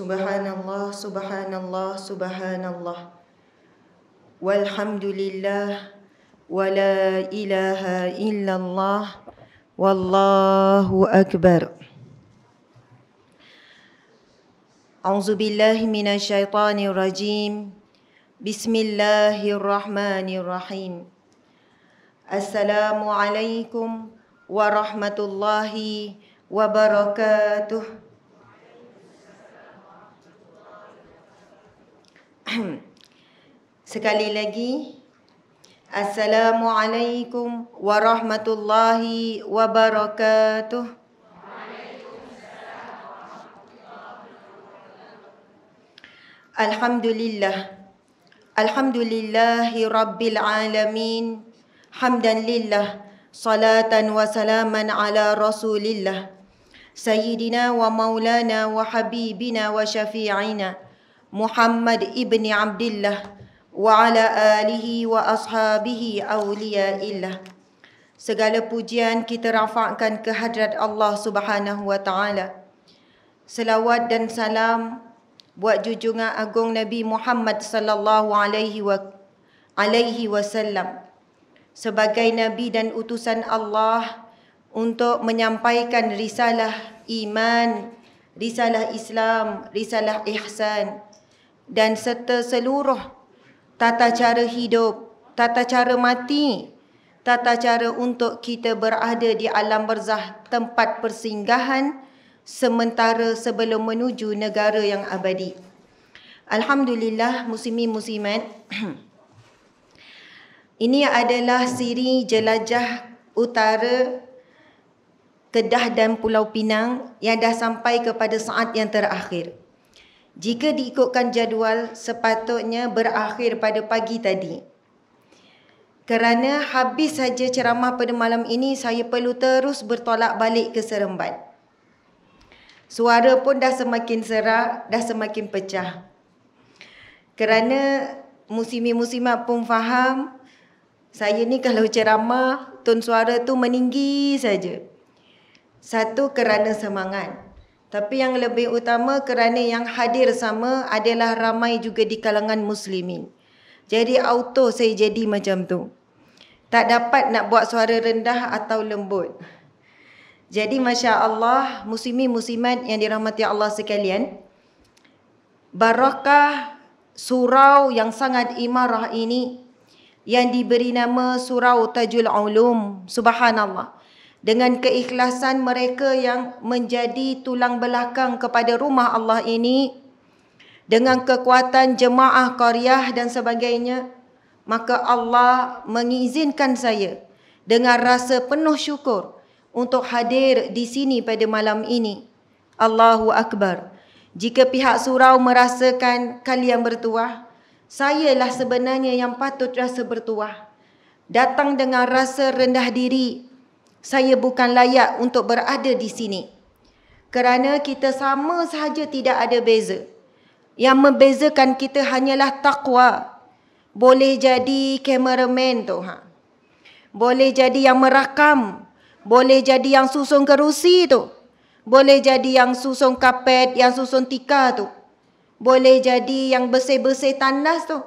سبحان الله سبحان الله سبحان الله والحمد لله ولا إله إلا الله والله أكبر أعوذ بالله من الشيطان الرجيم بسم الله الرحمن الرحيم السلام عليكم ورحمة الله وبركاته Sekali lagi Assalamualaikum warahmatullahi wabarakatuh Alhamdulillah Alhamdulillahi Rabbil Alamin Hamdan lillah Salatan wa salaman ala Rasulillah Sayyidina wa maulana wa habibina wa syafi'ina Muhammad ibni Abdullah wa ala alihi wa ashabihi awliya illah. Segala pujian kita rafakkan ke hadrat Allah Subhanahu wa taala. Selawat dan salam buat junjungan agung Nabi Muhammad sallallahu alaihi wa alaihi wasallam sebagai nabi dan utusan Allah untuk menyampaikan risalah iman, risalah Islam, risalah ihsan dan serta seluruh tata cara hidup, tata cara mati, tata cara untuk kita berada di alam berzah tempat persinggahan sementara sebelum menuju negara yang abadi. Alhamdulillah muslimin muslimat. Ini adalah siri jelajah utara Kedah dan Pulau Pinang yang dah sampai kepada saat yang terakhir jika diikutkan jadual sepatutnya berakhir pada pagi tadi. Kerana habis saja ceramah pada malam ini, saya perlu terus bertolak balik ke Seremban. Suara pun dah semakin serak, dah semakin pecah. Kerana musimi-musimat pun faham, saya ni kalau ceramah, ton suara tu meninggi saja. Satu kerana semangat. Tapi yang lebih utama kerana yang hadir sama adalah ramai juga di kalangan muslimin. Jadi auto saya jadi macam tu. Tak dapat nak buat suara rendah atau lembut. Jadi Masya Allah, muslimin-muslimat yang dirahmati Allah sekalian. Barakah surau yang sangat imarah ini yang diberi nama Surau Tajul Ulum. Subhanallah dengan keikhlasan mereka yang menjadi tulang belakang kepada rumah Allah ini dengan kekuatan jemaah qaryah dan sebagainya maka Allah mengizinkan saya dengan rasa penuh syukur untuk hadir di sini pada malam ini Allahu akbar jika pihak surau merasakan kalian bertuah sayalah sebenarnya yang patut rasa bertuah datang dengan rasa rendah diri saya bukan layak untuk berada di sini. Kerana kita sama sahaja tidak ada beza. Yang membezakan kita hanyalah takwa. Boleh jadi kameramen tu. Ha? Boleh jadi yang merakam. Boleh jadi yang susun kerusi tu. Boleh jadi yang susun kapet, yang susun tikar tu. Boleh jadi yang bersih-bersih tandas tu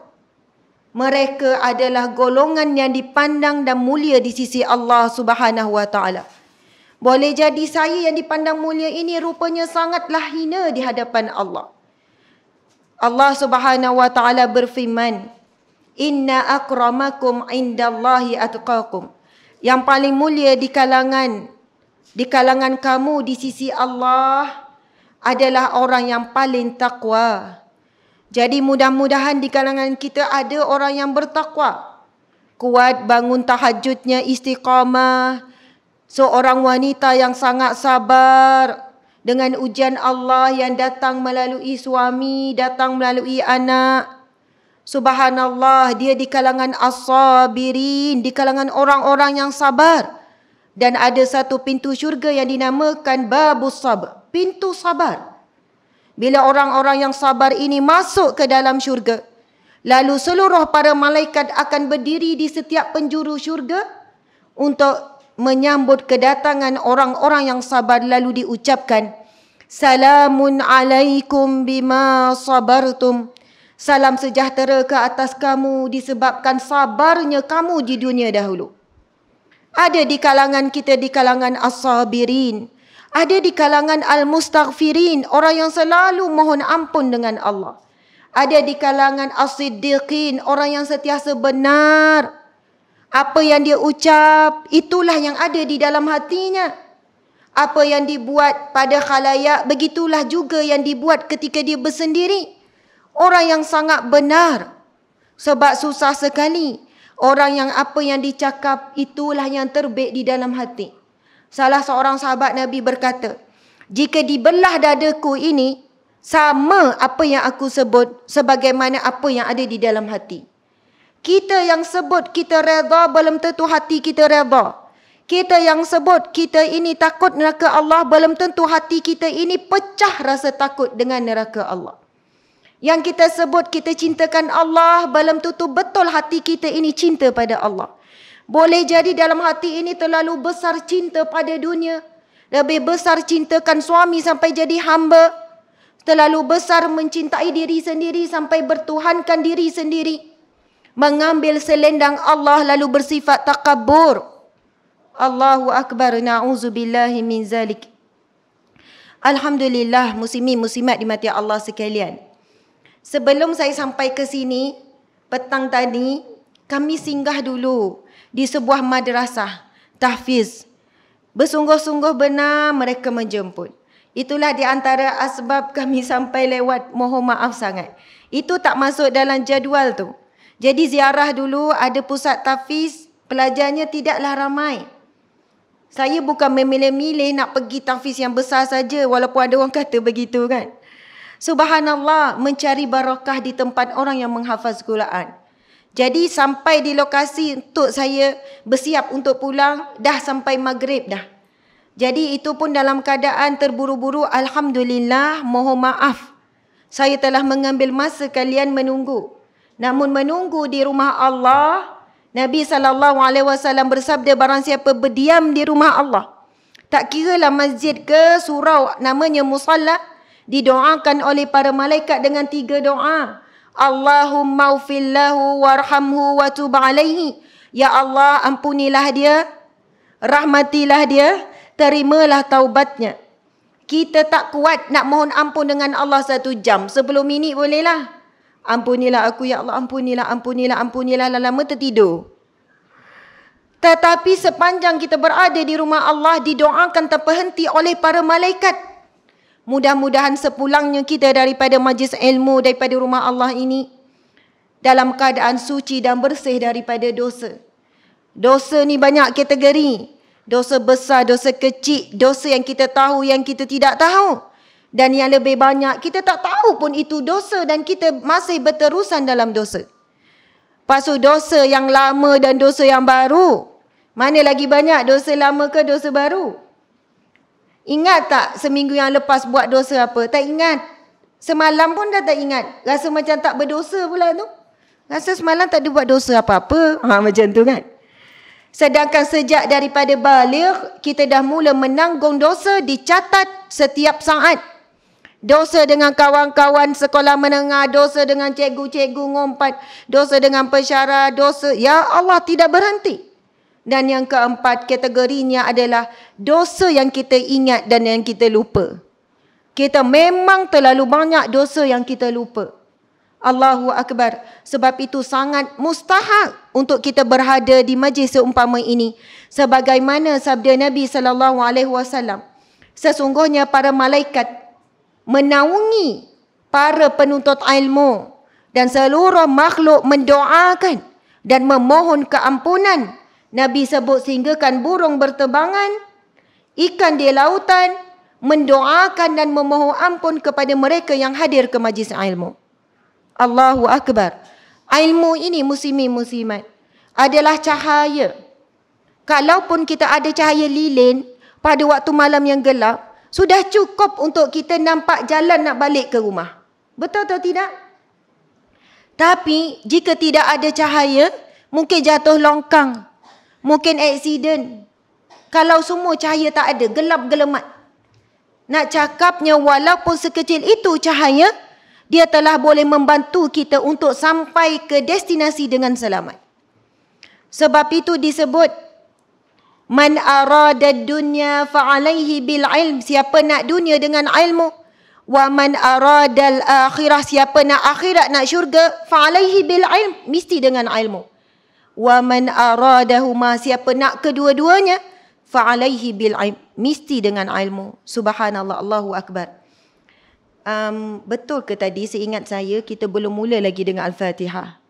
mereka adalah golongan yang dipandang dan mulia di sisi Allah Subhanahu wa taala. Boleh jadi saya yang dipandang mulia ini rupanya sangatlah hina di hadapan Allah. Allah Subhanahu wa taala berfirman, "Inna akramakum indallahi atqakum." Yang paling mulia di kalangan di kalangan kamu di sisi Allah adalah orang yang paling takwa. Jadi mudah-mudahan di kalangan kita ada orang yang bertakwa. Kuat bangun tahajudnya istiqamah. Seorang wanita yang sangat sabar dengan ujian Allah yang datang melalui suami, datang melalui anak. Subhanallah, dia di kalangan as-sabirin, di kalangan orang-orang yang sabar. Dan ada satu pintu syurga yang dinamakan babu sabar, pintu sabar. Bila orang-orang yang sabar ini masuk ke dalam syurga, lalu seluruh para malaikat akan berdiri di setiap penjuru syurga untuk menyambut kedatangan orang-orang yang sabar lalu diucapkan salamun alaikum bima sabartum salam sejahtera ke atas kamu disebabkan sabarnya kamu di dunia dahulu ada di kalangan kita di kalangan as-sabirin ada di kalangan al-mustaghfirin, orang yang selalu mohon ampun dengan Allah. Ada di kalangan as-siddiqin, orang yang setia sebenar. Apa yang dia ucap, itulah yang ada di dalam hatinya. Apa yang dibuat pada khalayak, begitulah juga yang dibuat ketika dia bersendiri. Orang yang sangat benar. Sebab susah sekali. Orang yang apa yang dicakap, itulah yang terbit di dalam hati. Salah seorang sahabat Nabi berkata, "Jika dibelah dadaku ini sama apa yang aku sebut sebagaimana apa yang ada di dalam hati." Kita yang sebut kita redha belum tentu hati kita redha. Kita yang sebut kita ini takut neraka Allah belum tentu hati kita ini pecah rasa takut dengan neraka Allah. Yang kita sebut kita cintakan Allah belum tentu betul hati kita ini cinta pada Allah. Boleh jadi dalam hati ini terlalu besar cinta pada dunia. Lebih besar cintakan suami sampai jadi hamba. Terlalu besar mencintai diri sendiri sampai bertuhankan diri sendiri. Mengambil selendang Allah lalu bersifat takabur. Allahu Akbar na'udzubillahi min zalik. Alhamdulillah muslimin muslimat di mati Allah sekalian. Sebelum saya sampai ke sini, petang tadi kami singgah dulu di sebuah madrasah tahfiz. Bersungguh-sungguh benar mereka menjemput. Itulah di antara asbab kami sampai lewat mohon maaf sangat. Itu tak masuk dalam jadual tu. Jadi ziarah dulu ada pusat tahfiz, pelajarnya tidaklah ramai. Saya bukan memilih-milih nak pergi tahfiz yang besar saja walaupun ada orang kata begitu kan. Subhanallah mencari barakah di tempat orang yang menghafaz Quran. Jadi sampai di lokasi untuk saya bersiap untuk pulang dah sampai maghrib dah. Jadi itu pun dalam keadaan terburu-buru alhamdulillah mohon maaf. Saya telah mengambil masa kalian menunggu. Namun menunggu di rumah Allah Nabi saw bersabda barang siapa berdiam di rumah Allah tak kira kiralah masjid ke surau namanya musalla didoakan oleh para malaikat dengan tiga doa Allahumma ufillahu warhamhu wa tub alaihi. Ya Allah, ampunilah dia. Rahmatilah dia. Terimalah taubatnya. Kita tak kuat nak mohon ampun dengan Allah satu jam. sebelum ini bolehlah. Ampunilah aku, Ya Allah. Ampunilah, ampunilah, ampunilah. Lama-lama tertidur. Tetapi sepanjang kita berada di rumah Allah, didoakan tanpa henti oleh para malaikat. Mudah-mudahan sepulangnya kita daripada majlis ilmu daripada rumah Allah ini dalam keadaan suci dan bersih daripada dosa. Dosa ni banyak kategori. Dosa besar, dosa kecil, dosa yang kita tahu yang kita tidak tahu. Dan yang lebih banyak kita tak tahu pun itu dosa dan kita masih berterusan dalam dosa. Pasu dosa yang lama dan dosa yang baru. Mana lagi banyak dosa lama ke dosa baru? Ingat tak seminggu yang lepas buat dosa apa? Tak ingat. Semalam pun dah tak ingat. Rasa macam tak berdosa pula tu. Rasa semalam tak ada buat dosa apa-apa. Ha, macam tu kan? Sedangkan sejak daripada balik, kita dah mula menanggung dosa dicatat setiap saat. Dosa dengan kawan-kawan sekolah menengah, dosa dengan cikgu-cikgu ngompat, dosa dengan pesyarah, dosa. Ya Allah, tidak berhenti. Dan yang keempat kategorinya adalah dosa yang kita ingat dan yang kita lupa. Kita memang terlalu banyak dosa yang kita lupa. Allahu Akbar. Sebab itu sangat mustahak untuk kita berhada di majlis seumpama ini. Sebagaimana sabda Nabi sallallahu alaihi wasallam. Sesungguhnya para malaikat menaungi para penuntut ilmu dan seluruh makhluk mendoakan dan memohon keampunan Nabi sebut sehinggakan burung bertebangan, ikan di lautan, mendoakan dan memohon ampun kepada mereka yang hadir ke majlis ilmu. Allahu Akbar. Ilmu ini muslimin muslimat adalah cahaya. Kalaupun kita ada cahaya lilin pada waktu malam yang gelap, sudah cukup untuk kita nampak jalan nak balik ke rumah. Betul atau tidak? Tapi jika tidak ada cahaya, mungkin jatuh longkang. Mungkin accident. Kalau semua cahaya tak ada, gelap gelemat. Nak cakapnya walaupun sekecil itu cahaya, dia telah boleh membantu kita untuk sampai ke destinasi dengan selamat. Sebab itu disebut man arada dunya fa'alaihi bil ilm siapa nak dunia dengan ilmu wa man arada akhirah siapa nak akhirat nak syurga fa'alaihi bil ilm mesti dengan ilmu wa man aradahuma siapa nak kedua-duanya fa alaihi bil mesti dengan ilmu subhanallah allahu akbar um, betul ke tadi seingat saya kita belum mula lagi dengan al-fatihah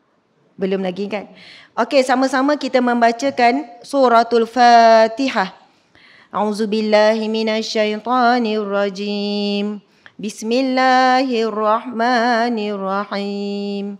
belum lagi kan okey sama-sama kita membacakan suratul fatihah auzubillahi minasyaitanirrajim bismillahirrahmanirrahim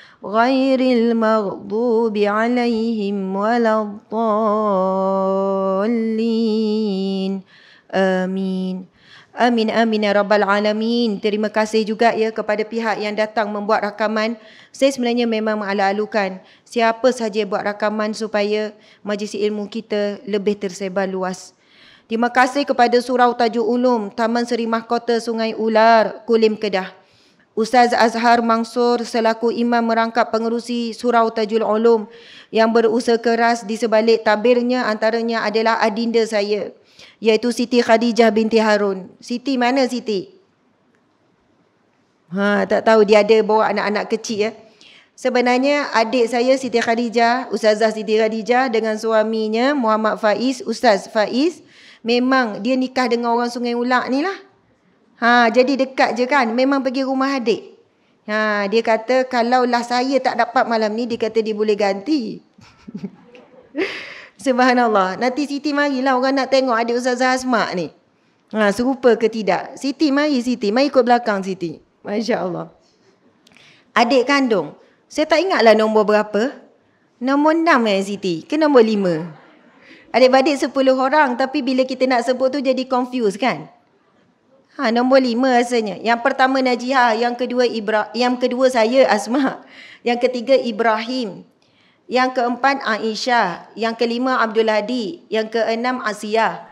غير المغضوب عليهم ولا الضالين امين Amin amin ya rabbal alamin. Terima kasih juga ya kepada pihak yang datang membuat rakaman. Saya sebenarnya memang mengalu-alukan siapa sahaja buat rakaman supaya majlis ilmu kita lebih tersebar luas. Terima kasih kepada Surau Tajuk Ulum, Taman Seri Mahkota Sungai Ular, Kulim Kedah. Ustaz Azhar Mansur selaku imam merangkap pengerusi Surau Tajul Ulum yang berusaha keras di sebalik tabirnya antaranya adalah adinda saya iaitu Siti Khadijah binti Harun. Siti mana Siti? Ha, tak tahu dia ada bawa anak-anak kecil ya. Sebenarnya adik saya Siti Khadijah, Ustazah Siti Khadijah dengan suaminya Muhammad Faiz, Ustaz Faiz, memang dia nikah dengan orang Sungai Ulak ni lah. Ha, jadi dekat je kan. Memang pergi rumah adik. Ha, dia kata, kalau kalaulah saya tak dapat malam ni, dia kata dia boleh ganti. Subhanallah. Nanti Siti marilah orang nak tengok adik Ustazah Azmak ni. Ha, serupa ke tidak. Siti, mari Siti. Mari ikut belakang Siti. Masya Allah. Adik kandung. Saya tak ingatlah nombor berapa. Nombor enam eh Siti. Ke nombor lima? Adik-adik sepuluh orang. Tapi bila kita nak sebut tu jadi confused kan? Ha, nombor lima rasanya. Yang pertama Najihah, yang kedua Ibra, yang kedua saya Asma, yang ketiga Ibrahim, yang keempat Aisyah, yang kelima Abdul Hadi, yang keenam Asiyah,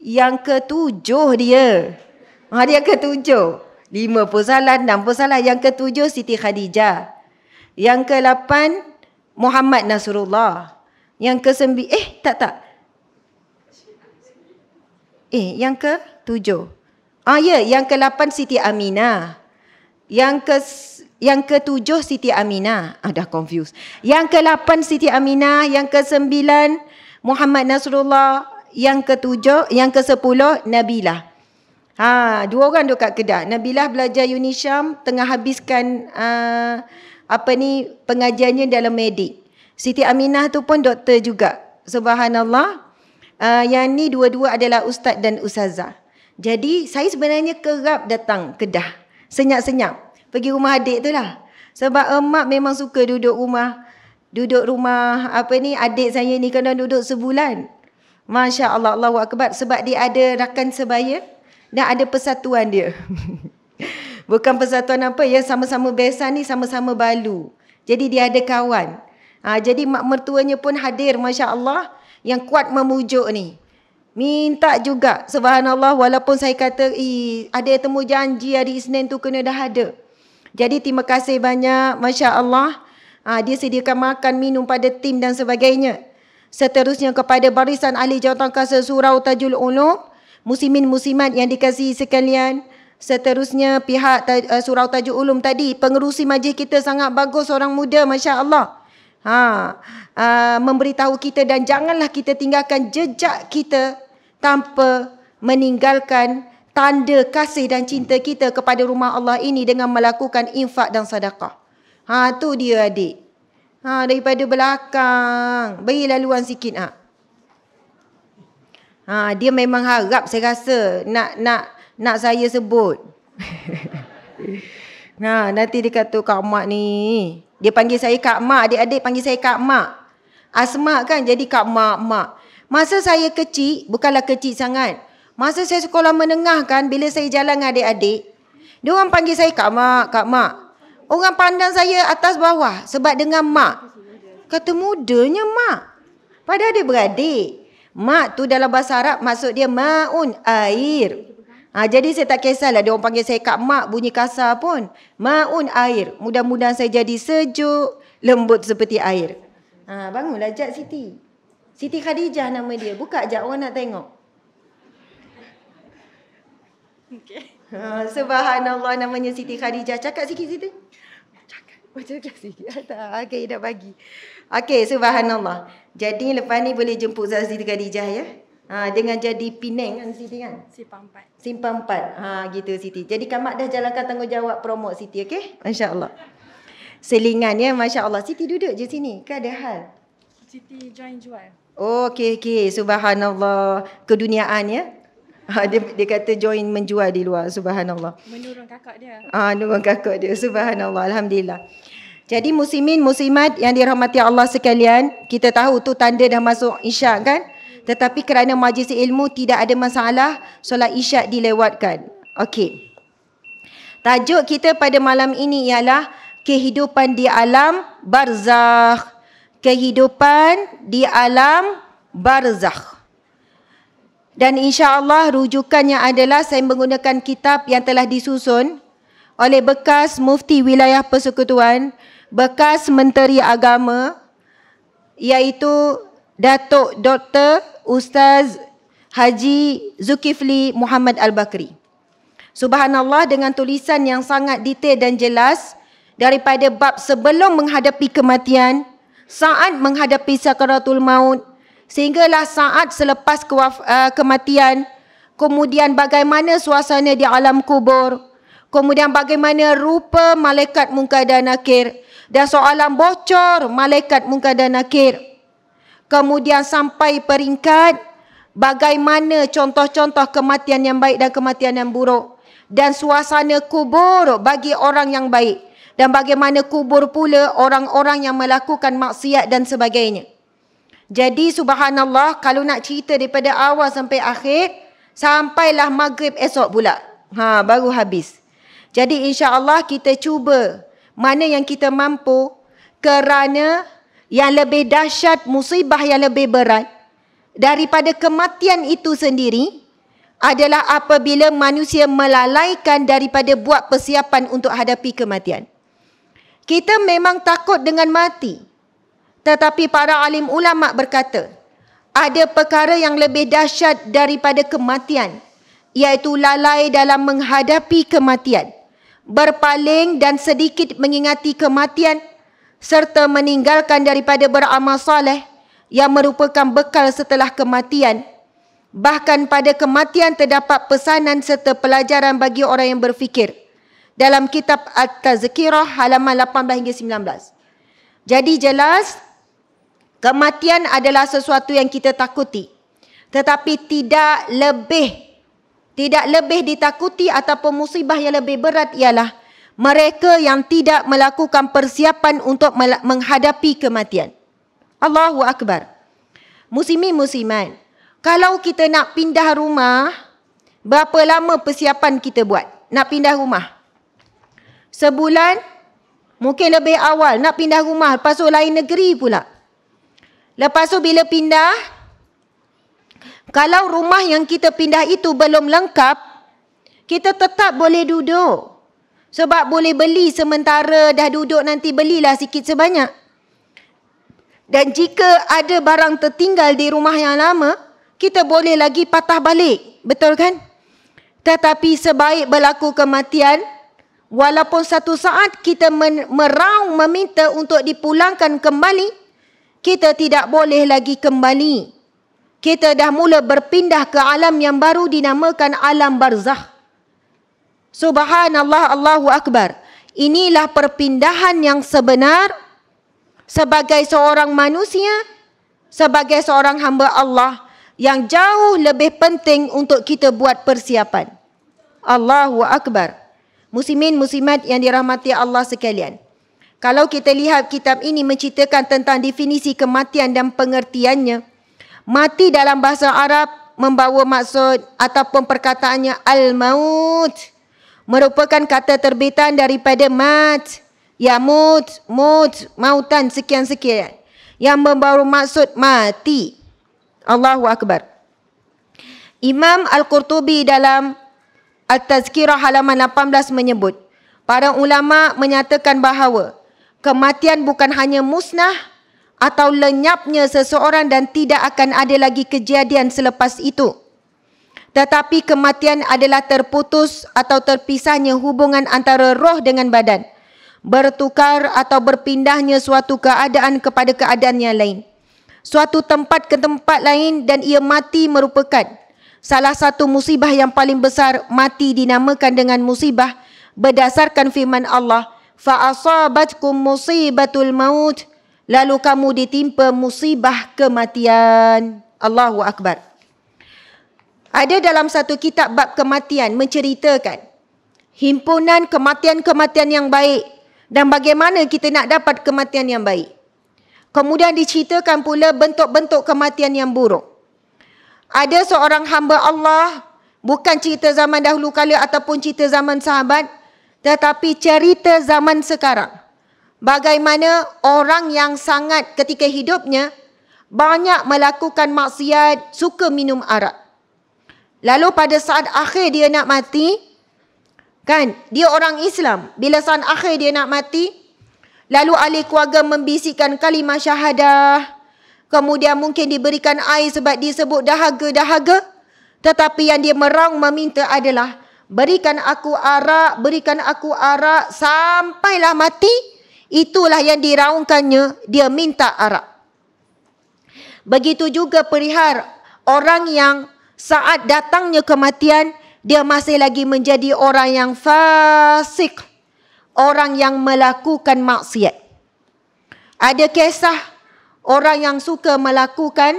yang ketujuh dia. Ha, dia ketujuh. Lima pun salah, enam pun salah. Yang ketujuh Siti Khadijah. Yang kelapan Muhammad Nasrullah. Yang kesembi eh tak tak. Eh yang ketujuh. Ah ya, yang ke-8 Siti Aminah. Yang ke yang ke-7 Siti Aminah. Ah dah confused. Yang ke-8 Siti Aminah, yang ke-9 Muhammad Nasrullah, yang ke-7, yang ke-10 Nabilah. Ha, dua orang duduk kedah. kedai. Nabilah belajar Unisham tengah habiskan uh, apa ni pengajiannya dalam medik. Siti Aminah tu pun doktor juga. Subhanallah. Uh, yang ni dua-dua adalah ustaz dan ustazah. Jadi saya sebenarnya kerap datang Kedah. Senyap-senyap. Pergi rumah adik tu lah. Sebab emak memang suka duduk rumah. Duduk rumah apa ni adik saya ni kena duduk sebulan. Masya Allah, Allah Akbar. Sebab dia ada rakan sebaya dan ada persatuan dia. Bukan persatuan apa ya. Sama-sama besan ni sama-sama balu. Jadi dia ada kawan. Ha, jadi mak mertuanya pun hadir Masya Allah. Yang kuat memujuk ni. Minta juga subhanallah walaupun saya kata ada temu janji hari Isnin tu kena dah ada. Jadi terima kasih banyak Masya Allah. Ha, ah, dia sediakan makan, minum pada tim dan sebagainya. Seterusnya kepada barisan ahli jawatan kasa surau Tajul Ulum. Musimin-musimat yang dikasihi sekalian. Seterusnya pihak ta, uh, surau Tajul Ulum tadi. Pengerusi majlis kita sangat bagus orang muda Masya Allah. Ha, uh, memberitahu kita dan janganlah kita tinggalkan jejak kita tanpa meninggalkan tanda kasih dan cinta kita kepada rumah Allah ini dengan melakukan infak dan sedekah. Ha tu dia adik. Ha daripada belakang, beri laluan sikit ah. Ha. ha dia memang harap saya rasa nak nak nak saya sebut. ha nanti dia kata Kak Mak ni. Dia panggil saya Kak Mak, adik-adik panggil saya Kak Mak. Asma kan jadi Kak Mak, Mak. Masa saya kecil, bukanlah kecil sangat. Masa saya sekolah menengah kan, bila saya jalan dengan adik-adik, dia orang panggil saya Kak Mak, Kak Mak. Orang pandang saya atas bawah sebab dengan Mak. Kata mudanya Mak. Pada dia beradik. Mak tu dalam bahasa Arab maksud dia ma'un air. Ha, jadi saya tak kisahlah dia orang panggil saya Kak Mak bunyi kasar pun. Ma'un air. Mudah-mudahan saya jadi sejuk, lembut seperti air. Ha, bangunlah Jad Siti. Siti Khadijah nama dia. Buka je orang nak tengok. Okay. Ha, subhanallah namanya Siti Khadijah. Cakap sikit Siti. Cakap. Macam oh, cakap sikit. Okey, dah bagi. Okey, subhanallah. Jadi lepas ni boleh jemput Zaz Siti Khadijah ya. Ha, dengan jadi Penang kan Siti kan? Simpan 4. Simpan 4. Ha, gitu Siti. Jadi Kamak dah jalankan tanggungjawab promote Siti, okey? InsyaAllah. Selingan ya, Masya Allah. Siti duduk je sini. Kau ada hal? Siti join jual. Oh, okey okey subhanallah keduniaan ya. Ha, dia dia kata join menjual di luar subhanallah. Menurun kakak dia. Ah menurun kakak dia subhanallah alhamdulillah. Jadi muslimin muslimat yang dirahmati Allah sekalian, kita tahu tu tanda dah masuk isyak kan? Tetapi kerana majlis ilmu tidak ada masalah, solat isyak dilewatkan. Okey. Tajuk kita pada malam ini ialah kehidupan di alam barzakh kehidupan di alam barzakh. Dan insya-Allah rujukannya adalah saya menggunakan kitab yang telah disusun oleh bekas mufti wilayah persekutuan, bekas menteri agama iaitu Datuk Dr. Ustaz Haji Zulkifli Muhammad Al-Bakri. Subhanallah dengan tulisan yang sangat detail dan jelas daripada bab sebelum menghadapi kematian Saat menghadapi sakaratul maut sehinggalah saat selepas kewaf, uh, eh, kematian kemudian bagaimana suasana di alam kubur kemudian bagaimana rupa malaikat mungkar dan nakir dan soalan bocor malaikat mungkar dan nakir kemudian sampai peringkat bagaimana contoh-contoh kematian yang baik dan kematian yang buruk dan suasana kubur bagi orang yang baik dan bagaimana kubur pula orang-orang yang melakukan maksiat dan sebagainya. Jadi subhanallah kalau nak cerita daripada awal sampai akhir sampailah maghrib esok pula. Ha baru habis. Jadi insya-Allah kita cuba mana yang kita mampu kerana yang lebih dahsyat musibah yang lebih berat daripada kematian itu sendiri adalah apabila manusia melalaikan daripada buat persiapan untuk hadapi kematian kita memang takut dengan mati. Tetapi para alim ulama berkata, ada perkara yang lebih dahsyat daripada kematian, iaitu lalai dalam menghadapi kematian, berpaling dan sedikit mengingati kematian, serta meninggalkan daripada beramal soleh yang merupakan bekal setelah kematian. Bahkan pada kematian terdapat pesanan serta pelajaran bagi orang yang berfikir dalam kitab At-Tazkirah halaman 18 hingga 19. Jadi jelas kematian adalah sesuatu yang kita takuti. Tetapi tidak lebih tidak lebih ditakuti atau musibah yang lebih berat ialah mereka yang tidak melakukan persiapan untuk menghadapi kematian. Allahu akbar. Muslimin musliman, kalau kita nak pindah rumah, berapa lama persiapan kita buat? Nak pindah rumah, sebulan mungkin lebih awal nak pindah rumah lepas tu lain negeri pula lepas tu bila pindah kalau rumah yang kita pindah itu belum lengkap kita tetap boleh duduk sebab boleh beli sementara dah duduk nanti belilah sikit sebanyak dan jika ada barang tertinggal di rumah yang lama kita boleh lagi patah balik betul kan tetapi sebaik berlaku kematian, walaupun satu saat kita meraung meminta untuk dipulangkan kembali, kita tidak boleh lagi kembali. Kita dah mula berpindah ke alam yang baru dinamakan alam barzah. Subhanallah Allahu Akbar. Inilah perpindahan yang sebenar sebagai seorang manusia, sebagai seorang hamba Allah yang jauh lebih penting untuk kita buat persiapan. Allahu Akbar. Muslimin muslimat yang dirahmati Allah sekalian. Kalau kita lihat kitab ini menceritakan tentang definisi kematian dan pengertiannya. Mati dalam bahasa Arab membawa maksud ataupun perkataannya al-maut merupakan kata terbitan daripada mat yamut mut mautan sekian sekian yang membawa maksud mati Allahu akbar Imam Al-Qurtubi dalam At-Tazkirah halaman 18 menyebut, para ulama menyatakan bahawa kematian bukan hanya musnah atau lenyapnya seseorang dan tidak akan ada lagi kejadian selepas itu. Tetapi kematian adalah terputus atau terpisahnya hubungan antara roh dengan badan. Bertukar atau berpindahnya suatu keadaan kepada keadaan yang lain. Suatu tempat ke tempat lain dan ia mati merupakan Salah satu musibah yang paling besar mati dinamakan dengan musibah berdasarkan firman Allah fa asabatkum musibatul maut lalu kamu ditimpa musibah kematian Allahu akbar Ada dalam satu kitab bab kematian menceritakan himpunan kematian-kematian yang baik dan bagaimana kita nak dapat kematian yang baik Kemudian diceritakan pula bentuk-bentuk kematian yang buruk ada seorang hamba Allah bukan cerita zaman dahulu kala ataupun cerita zaman sahabat tetapi cerita zaman sekarang bagaimana orang yang sangat ketika hidupnya banyak melakukan maksiat suka minum arak lalu pada saat akhir dia nak mati kan dia orang Islam bila saat akhir dia nak mati lalu ahli keluarga membisikkan kalimah syahadah Kemudian mungkin diberikan air sebab disebut dahaga-dahaga. Tetapi yang dia merang meminta adalah berikan aku arak, berikan aku arak sampailah mati. Itulah yang diraungkannya dia minta arak. Begitu juga perihal orang yang saat datangnya kematian dia masih lagi menjadi orang yang fasik. Orang yang melakukan maksiat. Ada kisah orang yang suka melakukan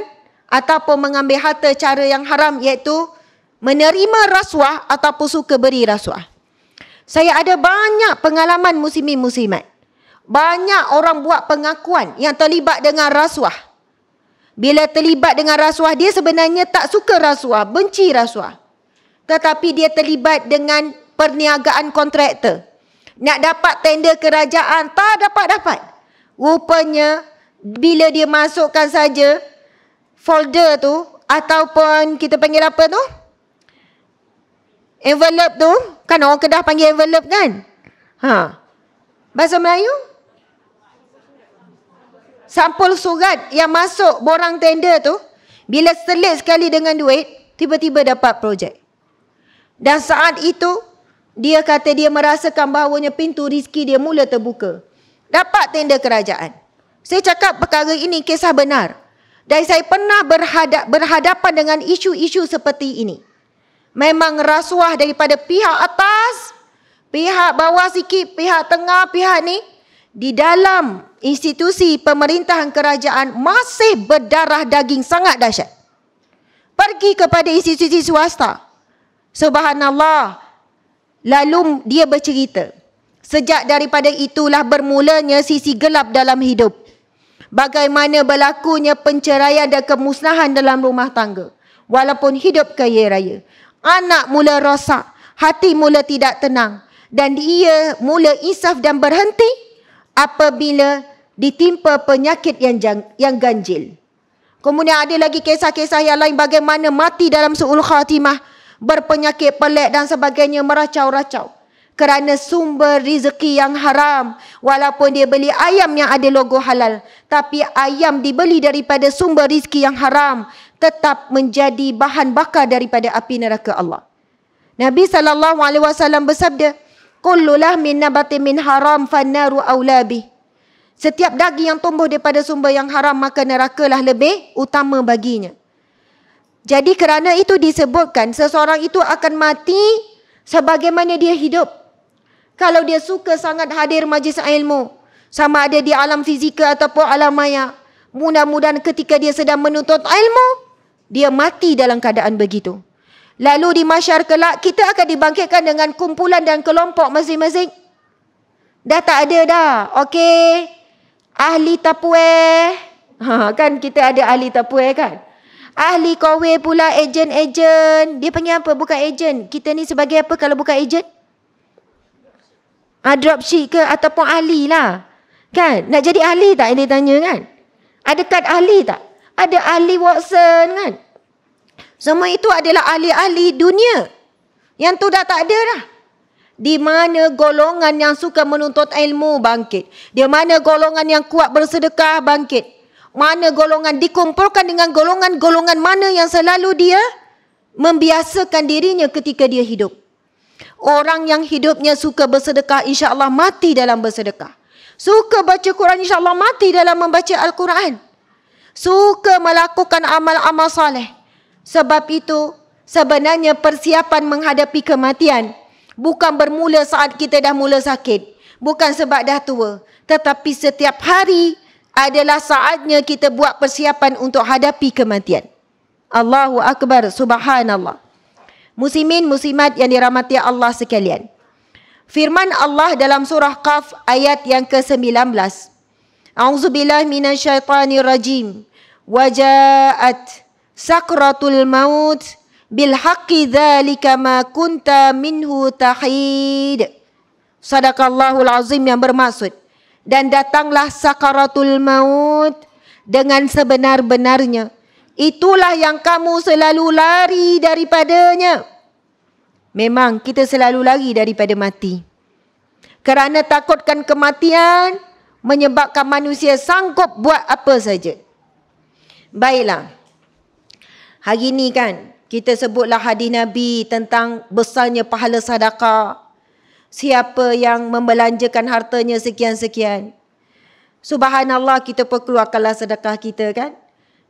atau mengambil harta cara yang haram iaitu menerima rasuah ataupun suka beri rasuah. Saya ada banyak pengalaman muslimin muslimat. Banyak orang buat pengakuan yang terlibat dengan rasuah. Bila terlibat dengan rasuah dia sebenarnya tak suka rasuah, benci rasuah. Tetapi dia terlibat dengan perniagaan kontraktor. Nak dapat tender kerajaan tak dapat-dapat. Rupanya bila dia masukkan saja folder tu ataupun kita panggil apa tu? Envelope tu. Kan orang kedah panggil envelope kan? Ha. Bahasa Melayu? Sampul surat yang masuk borang tender tu. Bila selit sekali dengan duit, tiba-tiba dapat projek. Dan saat itu, dia kata dia merasakan bahawanya pintu rizki dia mula terbuka. Dapat tender kerajaan. Saya cakap perkara ini kisah benar. Dan saya pernah berhadap, berhadapan dengan isu-isu seperti ini. Memang rasuah daripada pihak atas, pihak bawah sikit, pihak tengah, pihak ni. Di dalam institusi pemerintahan kerajaan masih berdarah daging sangat dahsyat. Pergi kepada institusi swasta. Subhanallah. Lalu dia bercerita. Sejak daripada itulah bermulanya sisi gelap dalam hidup bagaimana berlakunya penceraian dan kemusnahan dalam rumah tangga walaupun hidup kaya raya anak mula rosak hati mula tidak tenang dan dia mula insaf dan berhenti apabila ditimpa penyakit yang jang, yang ganjil kemudian ada lagi kisah-kisah yang lain bagaimana mati dalam suul khatimah berpenyakit pelik dan sebagainya meracau-racau kerana sumber rezeki yang haram walaupun dia beli ayam yang ada logo halal tapi ayam dibeli daripada sumber rezeki yang haram tetap menjadi bahan bakar daripada api neraka Allah Nabi sallallahu alaihi wasallam bersabda kullulah min nabati min haram fannaru aulabi setiap daging yang tumbuh daripada sumber yang haram maka nerakalah lebih utama baginya jadi kerana itu disebutkan seseorang itu akan mati sebagaimana dia hidup kalau dia suka sangat hadir majlis ilmu. Sama ada di alam fizikal ataupun alam maya. Mudah-mudahan ketika dia sedang menuntut ilmu. Dia mati dalam keadaan begitu. Lalu di masyar kelak kita akan dibangkitkan dengan kumpulan dan kelompok masing-masing. Dah tak ada dah. Okey. Ahli tapue, Ha, kan kita ada ahli tapue kan. Ahli kawai pula, ejen-ejen. Dia panggil apa? Bukan ejen. Kita ni sebagai apa kalau bukan ejen? ha, ah, dropship ke ataupun ahli lah. Kan? Nak jadi ahli tak yang dia tanya kan? Ada kad ahli tak? Ada ahli Watson kan? Semua itu adalah ahli-ahli dunia. Yang tu dah tak ada dah. Di mana golongan yang suka menuntut ilmu bangkit. Di mana golongan yang kuat bersedekah bangkit. Mana golongan dikumpulkan dengan golongan-golongan mana yang selalu dia membiasakan dirinya ketika dia hidup. Orang yang hidupnya suka bersedekah insya-Allah mati dalam bersedekah. Suka baca Quran insya-Allah mati dalam membaca Al-Quran. Suka melakukan amal-amal soleh. Sebab itu sebenarnya persiapan menghadapi kematian bukan bermula saat kita dah mula sakit, bukan sebab dah tua, tetapi setiap hari adalah saatnya kita buat persiapan untuk hadapi kematian. Allahu akbar subhanallah. Muslimin Musimat yang dirahmati Allah sekalian. Firman Allah dalam surah Qaf ayat yang ke-19. A'udzu billahi minasyaitonir rajim. Wajaat sakratul maut bil haqqi dzalika ma kunta minhu tahid. Sadaqallahul azim yang bermaksud dan datanglah sakaratul maut dengan sebenar-benarnya Itulah yang kamu selalu lari daripadanya. Memang kita selalu lari daripada mati. Kerana takutkan kematian menyebabkan manusia sanggup buat apa saja. Baiklah. Hari ini kan kita sebutlah hadis Nabi tentang besarnya pahala sedekah. Siapa yang membelanjakan hartanya sekian-sekian. Subhanallah kita perkeluarkanlah sedekah kita kan.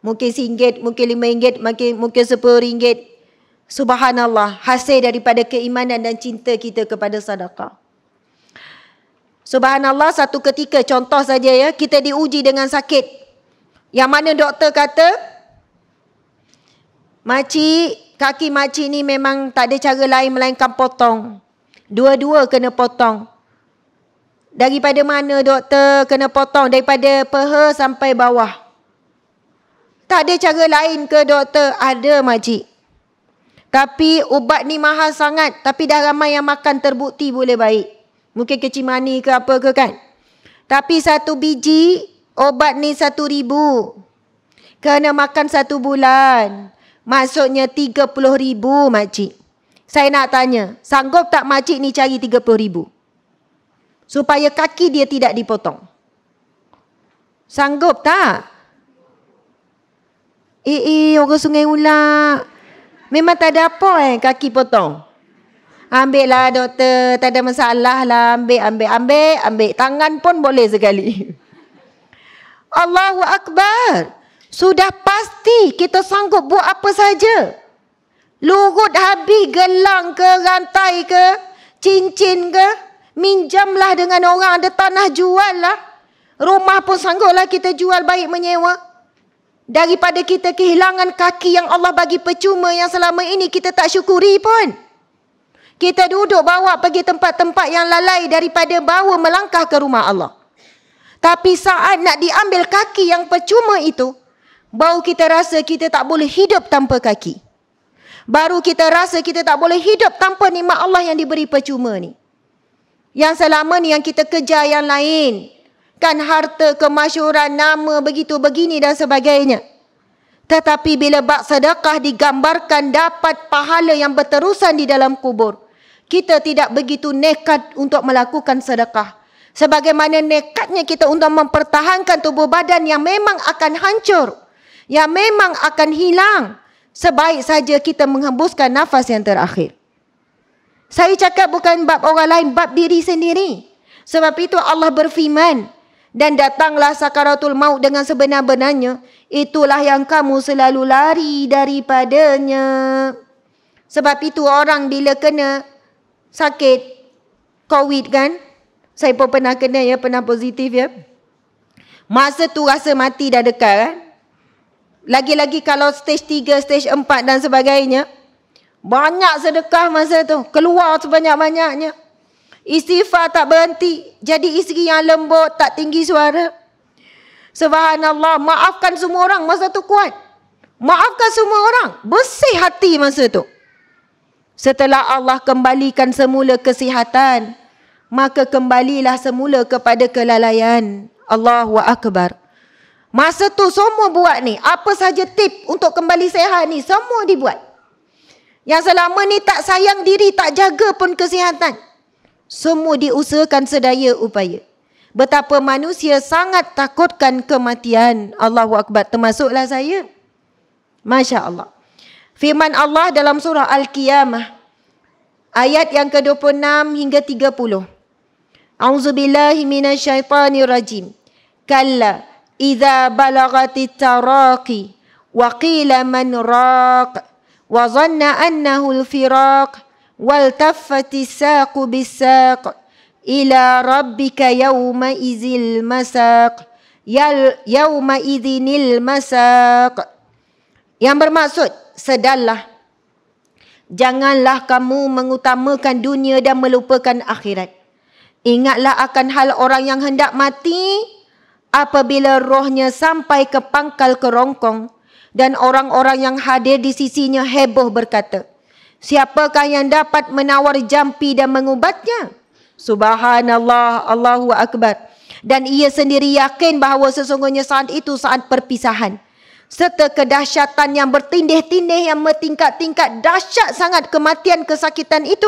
Mungkin rm mungkin lima ringgit, mungkin mungkin RM10. Subhanallah, hasil daripada keimanan dan cinta kita kepada sedekah. Subhanallah, satu ketika contoh saja ya, kita diuji dengan sakit. Yang mana doktor kata, makcik, kaki makcik ni memang tak ada cara lain melainkan potong. Dua-dua kena potong. Daripada mana doktor kena potong? Daripada peha sampai bawah. Tak ada cara lain ke doktor? Ada makcik. Tapi ubat ni mahal sangat. Tapi dah ramai yang makan terbukti boleh baik. Mungkin kecil mani ke apa ke kan. Tapi satu biji ubat ni satu ribu. Kena makan satu bulan. Maksudnya tiga puluh ribu makcik. Saya nak tanya. Sanggup tak makcik ni cari tiga puluh ribu? Supaya kaki dia tidak dipotong. Sanggup tak? Eh, eh, orang sungai ular. Memang tak ada apa eh, kaki potong. Ambil lah doktor, tak ada masalah lah. Ambil, ambil, ambil, ambil. Tangan pun boleh sekali. Allahu Akbar. Sudah pasti kita sanggup buat apa saja. Lurut habis gelang ke, rantai ke, cincin ke. Minjamlah dengan orang ada tanah jual lah. Rumah pun sanggup lah kita jual baik menyewa daripada kita kehilangan kaki yang Allah bagi percuma yang selama ini kita tak syukuri pun. Kita duduk bawa pergi tempat-tempat yang lalai daripada bawa melangkah ke rumah Allah. Tapi saat nak diambil kaki yang percuma itu, baru kita rasa kita tak boleh hidup tanpa kaki. Baru kita rasa kita tak boleh hidup tanpa nikmat Allah yang diberi percuma ni. Yang selama ni yang kita kejar yang lain, kan harta kemasyuran nama begitu begini dan sebagainya tetapi bila bak sedekah digambarkan dapat pahala yang berterusan di dalam kubur kita tidak begitu nekat untuk melakukan sedekah sebagaimana nekatnya kita untuk mempertahankan tubuh badan yang memang akan hancur yang memang akan hilang sebaik saja kita menghembuskan nafas yang terakhir saya cakap bukan bab orang lain bab diri sendiri sebab itu Allah berfirman dan datanglah sakaratul maut dengan sebenar-benarnya itulah yang kamu selalu lari daripadanya sebab itu orang bila kena sakit covid kan saya pun pernah kena ya pernah positif ya masa tu rasa mati dah dekat kan lagi-lagi kalau stage 3 stage 4 dan sebagainya banyak sedekah masa tu keluar sebanyak-banyaknya Istighfar tak berhenti. Jadi isteri yang lembut, tak tinggi suara. Subhanallah, maafkan semua orang masa tu kuat. Maafkan semua orang. Bersih hati masa tu. Setelah Allah kembalikan semula kesihatan, maka kembalilah semula kepada kelalaian. Allahu Akbar. Masa tu semua buat ni. Apa saja tip untuk kembali sehat ni, semua dibuat. Yang selama ni tak sayang diri, tak jaga pun kesihatan. Semua diusahakan sedaya upaya. Betapa manusia sangat takutkan kematian. Allahu Akbar. Termasuklah saya. Masya Allah. Firman Allah dalam surah Al-Qiyamah. Ayat yang ke-26 hingga 30. A'udzubillahiminasyaitanirajim. Kalla iza balagati taraki. Wa qila man raq. Wa zanna annahu al-firaq waltaffati saqu bisaq ila rabbika yawma izil masaq yal yawma idinil masaq yang bermaksud sedalah, janganlah kamu mengutamakan dunia dan melupakan akhirat ingatlah akan hal orang yang hendak mati apabila rohnya sampai ke pangkal kerongkong dan orang-orang yang hadir di sisinya heboh berkata, Siapakah yang dapat menawar jampi dan mengubatnya? Subhanallah, Allahu Akbar. Dan ia sendiri yakin bahawa sesungguhnya saat itu saat perpisahan. Serta kedahsyatan yang bertindih-tindih yang bertingkat-tingkat dahsyat sangat kematian kesakitan itu.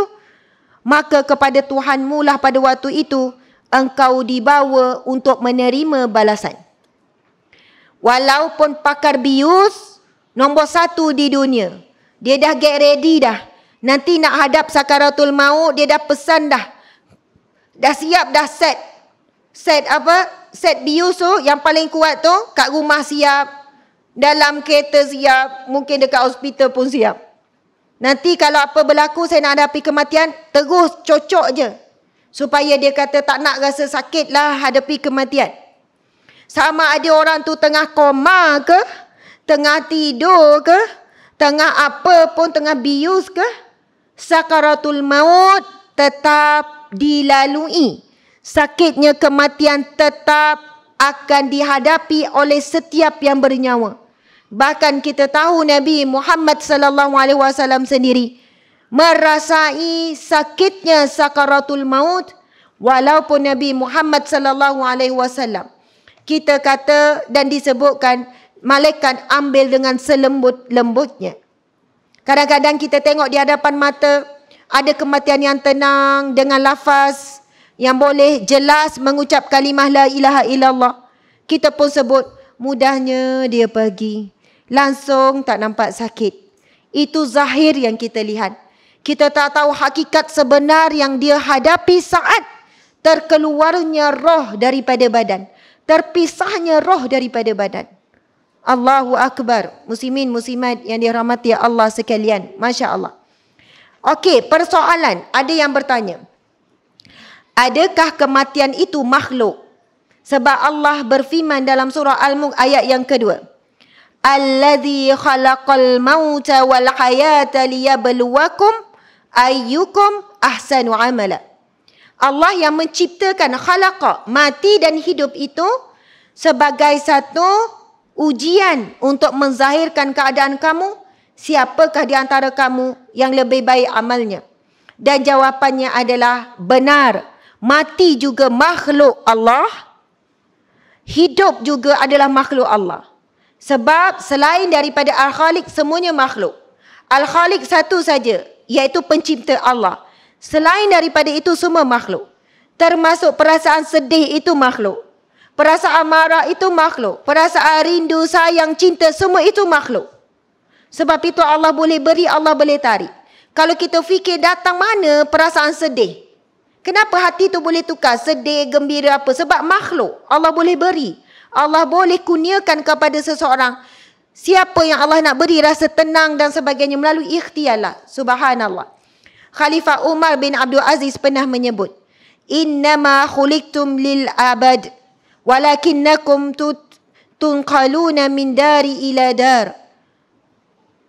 Maka kepada Tuhan mula pada waktu itu engkau dibawa untuk menerima balasan. Walaupun pakar bius nombor satu di dunia. Dia dah get ready dah. Nanti nak hadap sakaratul maut, dia dah pesan dah. Dah siap dah set. Set apa? Set bius tu yang paling kuat tu kat rumah siap. Dalam kereta siap, mungkin dekat hospital pun siap. Nanti kalau apa berlaku saya nak hadapi kematian, terus cocok je. Supaya dia kata tak nak rasa sakit lah hadapi kematian. Sama ada orang tu tengah koma ke, tengah tidur ke, tengah apa pun tengah bius ke sakaratul maut tetap dilalui sakitnya kematian tetap akan dihadapi oleh setiap yang bernyawa bahkan kita tahu Nabi Muhammad sallallahu alaihi wasallam sendiri merasai sakitnya sakaratul maut walaupun Nabi Muhammad sallallahu alaihi wasallam kita kata dan disebutkan malaikat ambil dengan selembut-lembutnya. Kadang-kadang kita tengok di hadapan mata ada kematian yang tenang dengan lafaz yang boleh jelas mengucap kalimah la ilaha illallah. Kita pun sebut mudahnya dia pergi. Langsung tak nampak sakit. Itu zahir yang kita lihat. Kita tak tahu hakikat sebenar yang dia hadapi saat terkeluarnya roh daripada badan. Terpisahnya roh daripada badan. Allahu Akbar. Muslimin, muslimat yang dirahmati Allah sekalian. Masya Allah. Okey, persoalan. Ada yang bertanya. Adakah kematian itu makhluk? Sebab Allah berfirman dalam surah Al-Mulk ayat yang kedua. Alladhi khalaqal mauta wal hayata liyabluwakum ayyukum ahsanu amala. Allah yang menciptakan khalaqa mati dan hidup itu sebagai satu ujian untuk menzahirkan keadaan kamu siapakah di antara kamu yang lebih baik amalnya dan jawapannya adalah benar mati juga makhluk Allah hidup juga adalah makhluk Allah sebab selain daripada al-khaliq semuanya makhluk al-khaliq satu saja iaitu pencipta Allah selain daripada itu semua makhluk termasuk perasaan sedih itu makhluk Perasaan marah itu makhluk. Perasaan rindu, sayang, cinta semua itu makhluk. Sebab itu Allah boleh beri, Allah boleh tarik. Kalau kita fikir datang mana perasaan sedih. Kenapa hati itu boleh tukar sedih, gembira apa? Sebab makhluk Allah boleh beri. Allah boleh kurniakan kepada seseorang. Siapa yang Allah nak beri rasa tenang dan sebagainya melalui ikhtialah. Subhanallah. Khalifah Umar bin Abdul Aziz pernah menyebut. Innama khuliktum lil abad walakinnakum tunqaluna min dari ila dar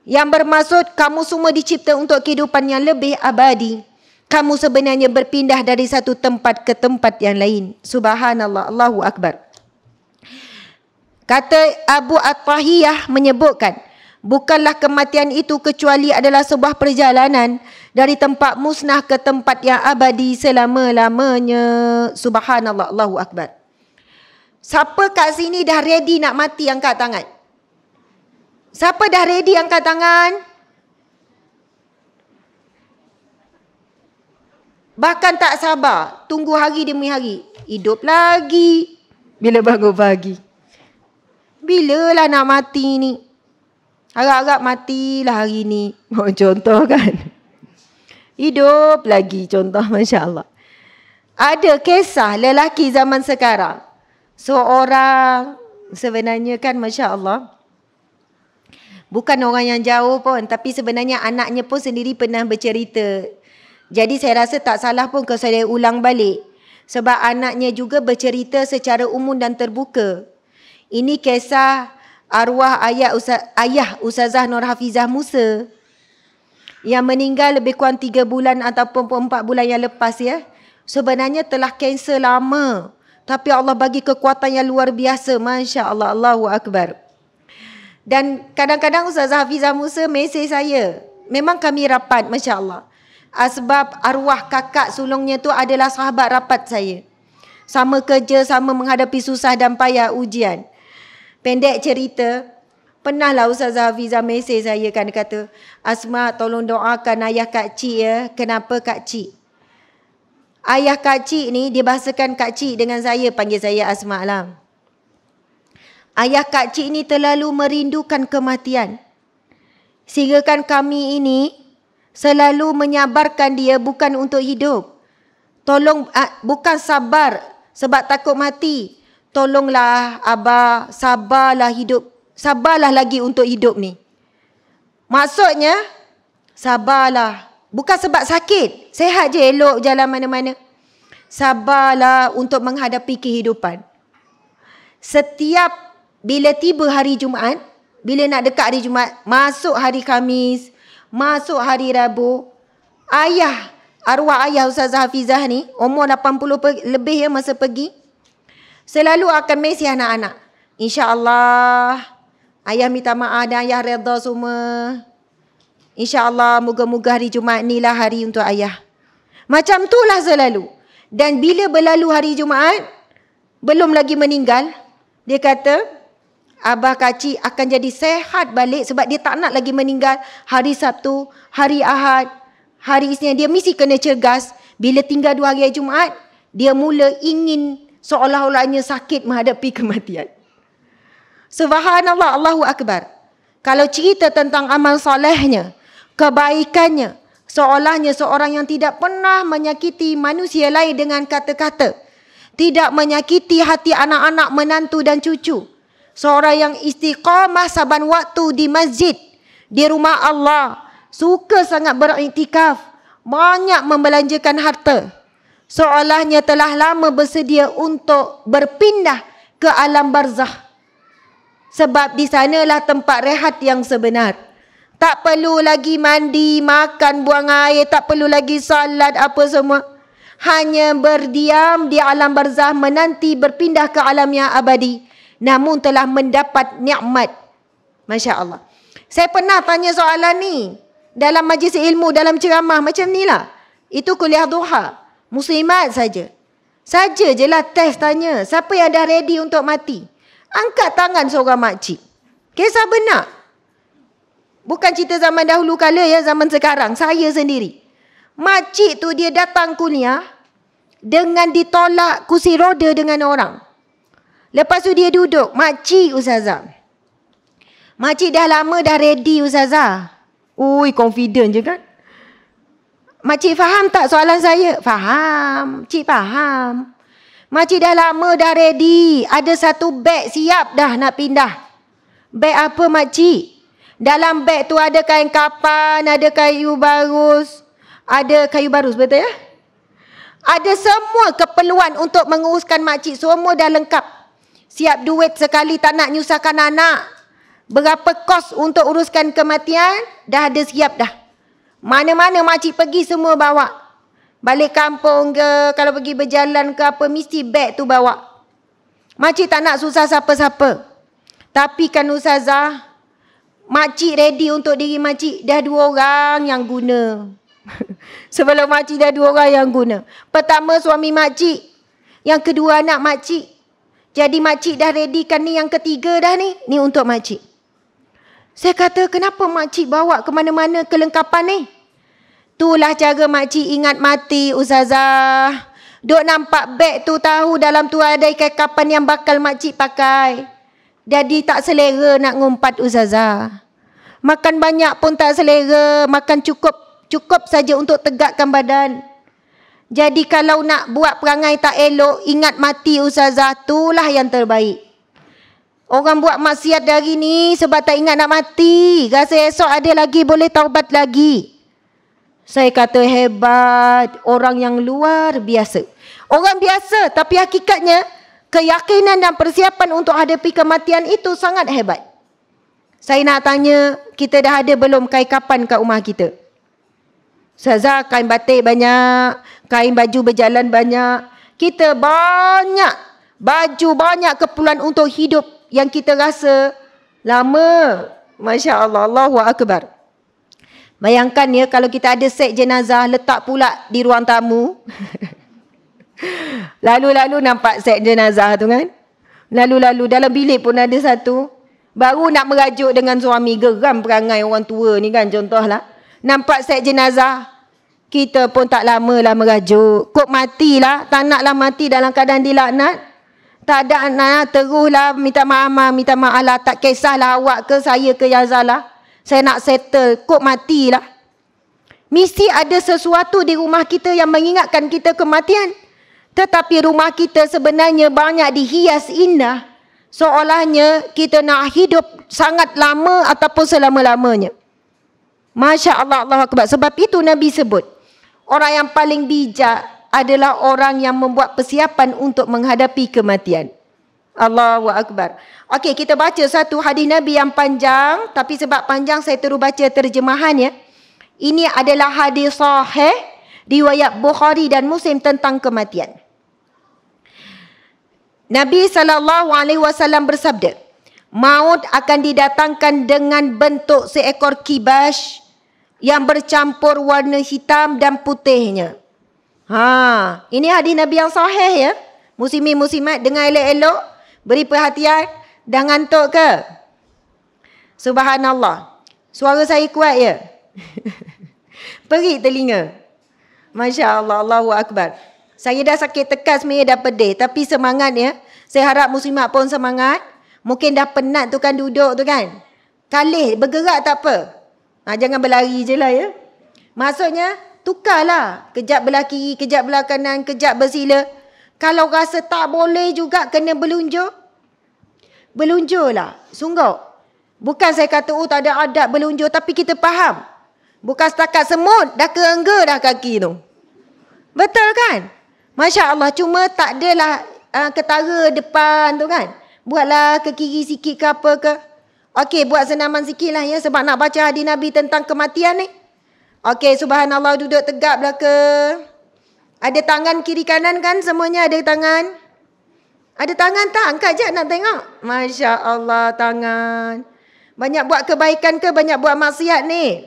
yang bermaksud kamu semua dicipta untuk kehidupan yang lebih abadi kamu sebenarnya berpindah dari satu tempat ke tempat yang lain subhanallah allahu akbar kata abu at-tahiyah menyebutkan Bukanlah kematian itu kecuali adalah sebuah perjalanan dari tempat musnah ke tempat yang abadi selama-lamanya. Subhanallah, Allahu Akbar. Siapa kat sini dah ready nak mati angkat tangan? Siapa dah ready angkat tangan? Bahkan tak sabar. Tunggu hari demi hari. Hidup lagi. Bila bangun pagi. bila lah nak mati ni. agak-agak matilah hari ni. Oh, contoh kan. Hidup lagi contoh. Masya Allah. Ada kisah lelaki zaman sekarang seorang sebenarnya kan masya Allah bukan orang yang jauh pun tapi sebenarnya anaknya pun sendiri pernah bercerita jadi saya rasa tak salah pun kalau saya ulang balik sebab anaknya juga bercerita secara umum dan terbuka ini kisah arwah ayah Ustaz, ayah Ustazah Nur Hafizah Musa yang meninggal lebih kurang 3 bulan ataupun 4 bulan yang lepas ya sebenarnya telah kanser lama tapi Allah bagi kekuatan yang luar biasa Masya Allah Allahu Akbar dan kadang-kadang Ustaz Hafizah Musa mesej saya memang kami rapat Masya Allah ah, sebab arwah kakak sulungnya tu adalah sahabat rapat saya sama kerja sama menghadapi susah dan payah ujian pendek cerita Pernahlah Ustaz Hafizah mesej saya kan kata Asma tolong doakan ayah Kak Cik ya Kenapa Kak Cik? Ayah Kak Cik ni dia bahasakan Kak Cik dengan saya panggil saya Asma Alam. Ayah Kak Cik ni terlalu merindukan kematian. sehingga kan kami ini selalu menyabarkan dia bukan untuk hidup. Tolong uh, bukan sabar sebab takut mati. Tolonglah abah sabarlah hidup. Sabarlah lagi untuk hidup ni. Maksudnya sabarlah Bukan sebab sakit. Sehat je elok jalan mana-mana. Sabarlah untuk menghadapi kehidupan. Setiap bila tiba hari Jumaat, bila nak dekat hari Jumaat, masuk hari Kamis, masuk hari Rabu, ayah, arwah ayah Ustazah Hafizah ni, umur 80 lebih ya masa pergi, selalu akan mesi anak-anak. InsyaAllah, ayah minta maaf dan ayah reda semua. InsyaAllah moga-moga hari Jumaat ni lah hari untuk ayah. Macam tu lah selalu. Dan bila berlalu hari Jumaat, belum lagi meninggal. Dia kata, Abah Kaci akan jadi sehat balik sebab dia tak nak lagi meninggal hari Sabtu, hari Ahad, hari Isnin. Dia mesti kena cergas. Bila tinggal dua hari Jumaat, dia mula ingin seolah-olahnya sakit menghadapi kematian. Subhanallah, Allahu Akbar. Kalau cerita tentang amal solehnya, kebaikannya. Seolahnya seorang yang tidak pernah menyakiti manusia lain dengan kata-kata. Tidak menyakiti hati anak-anak menantu dan cucu. Seorang yang istiqamah saban waktu di masjid. Di rumah Allah. Suka sangat beriktikaf. Banyak membelanjakan harta. Seolahnya telah lama bersedia untuk berpindah ke alam barzah. Sebab di sanalah tempat rehat yang sebenar. Tak perlu lagi mandi, makan, buang air. Tak perlu lagi salat, apa semua. Hanya berdiam di alam barzah menanti berpindah ke alam yang abadi. Namun telah mendapat nikmat. Masya Allah. Saya pernah tanya soalan ni. Dalam majlis ilmu, dalam ceramah macam ni lah. Itu kuliah duha. Muslimat saja. Saja je lah test tanya. Siapa yang dah ready untuk mati? Angkat tangan seorang makcik. Kisah benar. Bukan cerita zaman dahulu kala ya, zaman sekarang. Saya sendiri. Makcik tu dia datang kuliah dengan ditolak kursi roda dengan orang. Lepas tu dia duduk, makcik Ustazah. Makcik dah lama dah ready Ustazah. Ui, confident je kan? Makcik faham tak soalan saya? Faham. Cik faham. Makcik dah lama dah ready. Ada satu beg siap dah nak pindah. Beg apa makcik? Dalam beg tu ada kain kapan, ada kayu barus. Ada kayu barus betul ya? Ada semua keperluan untuk menguruskan makcik. Semua dah lengkap. Siap duit sekali tak nak nyusahkan anak. Berapa kos untuk uruskan kematian? Dah ada siap dah. Mana-mana makcik pergi semua bawa. Balik kampung ke, kalau pergi berjalan ke apa, mesti beg tu bawa. Makcik tak nak susah siapa-siapa. Tapi kan Ustazah, Makcik ready untuk diri makcik Dah dua orang yang guna Sebelum makcik dah dua orang yang guna Pertama suami makcik Yang kedua anak makcik Jadi makcik dah readykan ni Yang ketiga dah ni Ni untuk makcik Saya kata kenapa makcik bawa ke mana-mana kelengkapan ni Itulah cara makcik ingat mati Ustazah Duk nampak beg tu tahu dalam tu ada ikan kapan yang bakal makcik pakai. Jadi tak selera nak ngumpat uzazah. Makan banyak pun tak selera, makan cukup cukup saja untuk tegakkan badan. Jadi kalau nak buat perangai tak elok, ingat mati uzazah itulah yang terbaik. Orang buat maksiat dari ni sebab tak ingat nak mati. Rasa esok ada lagi boleh taubat lagi. Saya kata hebat, orang yang luar biasa. Orang biasa tapi hakikatnya keyakinan dan persiapan untuk hadapi kematian itu sangat hebat. Saya nak tanya, kita dah ada belum kain kapan kat rumah kita? Saza kain batik banyak, kain baju berjalan banyak. Kita banyak baju, banyak keperluan untuk hidup yang kita rasa lama. Masya Allah, Allahu Akbar. Bayangkan ya kalau kita ada set jenazah letak pula di ruang tamu. Lalu-lalu nampak set jenazah tu kan. Lalu-lalu dalam bilik pun ada satu. Baru nak merajuk dengan suami geram perangai orang tua ni kan contoh lah. Nampak set jenazah. Kita pun tak lama lah merajuk. Kok matilah. Tak nak lah mati dalam keadaan dilaknat. Tak ada anak lah. minta maaf ma, minta maaf lah. Tak lah. awak ke saya ke Yazah lah. Saya nak settle. Kok matilah. Mesti ada sesuatu di rumah kita yang mengingatkan kita kematian. Mesti tetapi rumah kita sebenarnya banyak dihias indah. Seolahnya kita nak hidup sangat lama ataupun selama-lamanya. Masya Allah, Allah Akbar. Sebab itu Nabi sebut. Orang yang paling bijak adalah orang yang membuat persiapan untuk menghadapi kematian. Allahu Akbar. Okey, kita baca satu hadis Nabi yang panjang. Tapi sebab panjang, saya terus baca terjemahannya. Ini adalah hadis sahih riwayat Bukhari dan Muslim tentang kematian. Nabi sallallahu alaihi wasallam bersabda, maut akan didatangkan dengan bentuk seekor kibas yang bercampur warna hitam dan putihnya. Ha, ini hadis Nabi yang sahih ya. Muslimin muslimat dengan elok-elok beri perhatian dan ngantuk ke? Subhanallah. Suara saya kuat ya. Perik telinga. Masya-Allah, Allahu akbar. Saya dah sakit tekan semuanya dah pedih. Tapi semangat ya. Saya harap muslimat pun semangat. Mungkin dah penat tu kan duduk tu kan. Kalih bergerak tak apa. Ha, jangan berlari je lah ya. Maksudnya tukarlah. Kejap belah kiri, kejap belah kanan, kejap bersila. Kalau rasa tak boleh juga kena berlunjur. lah, Sungguh. Bukan saya kata oh tak ada adab berlunjur. Tapi kita faham. Bukan setakat semut dah kerengga dah kaki tu. Betul kan? Masya Allah cuma tak adalah uh, ketara depan tu kan. Buatlah ke kiri sikit ke apa ke. Okey buat senaman sikit lah ya sebab nak baca hadis Nabi tentang kematian ni. Okey subhanallah duduk tegak ke Ada tangan kiri kanan kan semuanya ada tangan. Ada tangan tak? Angkat je nak tengok. Masya Allah tangan. Banyak buat kebaikan ke banyak buat maksiat ni?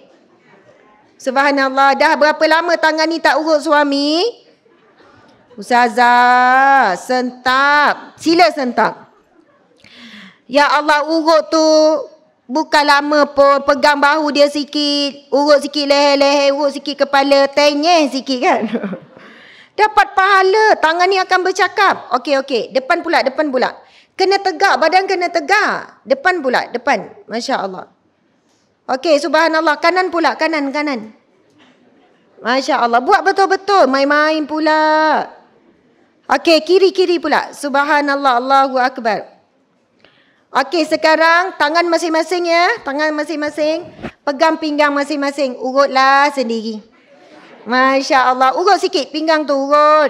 Subhanallah dah berapa lama tangan ni tak urut suami? Subhanallah. Ustazah, sentap. Sila sentap. Ya Allah, urut tu bukan lama pun. Pegang bahu dia sikit. Urut sikit leher-leher, urut sikit kepala. Tenyeh sikit kan. Dapat pahala. Tangan ni akan bercakap. Okey, okey. Depan pula, depan pula. Kena tegak, badan kena tegak. Depan pula, depan. Masya Allah. Okey, subhanallah. Kanan pula, kanan, kanan. Masya Allah. Buat betul-betul. Main-main pula. Okey, kiri-kiri pula. Subhanallah, Allahu Akbar. Okey, sekarang tangan masing-masing ya. Tangan masing-masing. Pegang pinggang masing-masing. Urutlah sendiri. Masya Allah. Urut sikit pinggang tu. Urut.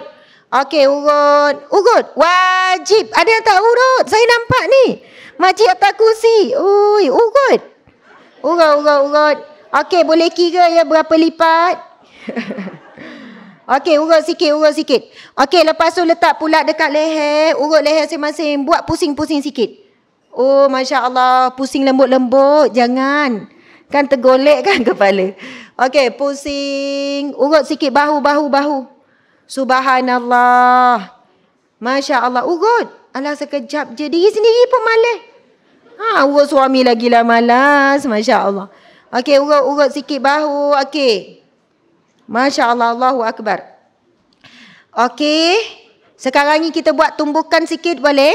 Okey, urut. Urut. Wajib. Ada yang tak urut. Saya nampak ni. Makcik atas kursi. Ui, urut. Urut, urut, urut. Okey, boleh kira ya berapa lipat. Okey, urut sikit, urut sikit. Okey, lepas tu letak pula dekat leher, urut leher masing-masing, buat pusing-pusing sikit. Oh, Masya Allah, pusing lembut-lembut, jangan. Kan tergolek kan kepala. Okey, pusing, urut sikit bahu, bahu, bahu. Subhanallah. Masya Allah, urut. Alah sekejap je, diri sendiri pun malas. Ha, urut suami lagi lah malas, Masya Allah. Okey, urut, urut sikit bahu, okey. Masya Allah, Allahu Akbar. Okey. Sekarang ni kita buat tumbukan sikit boleh?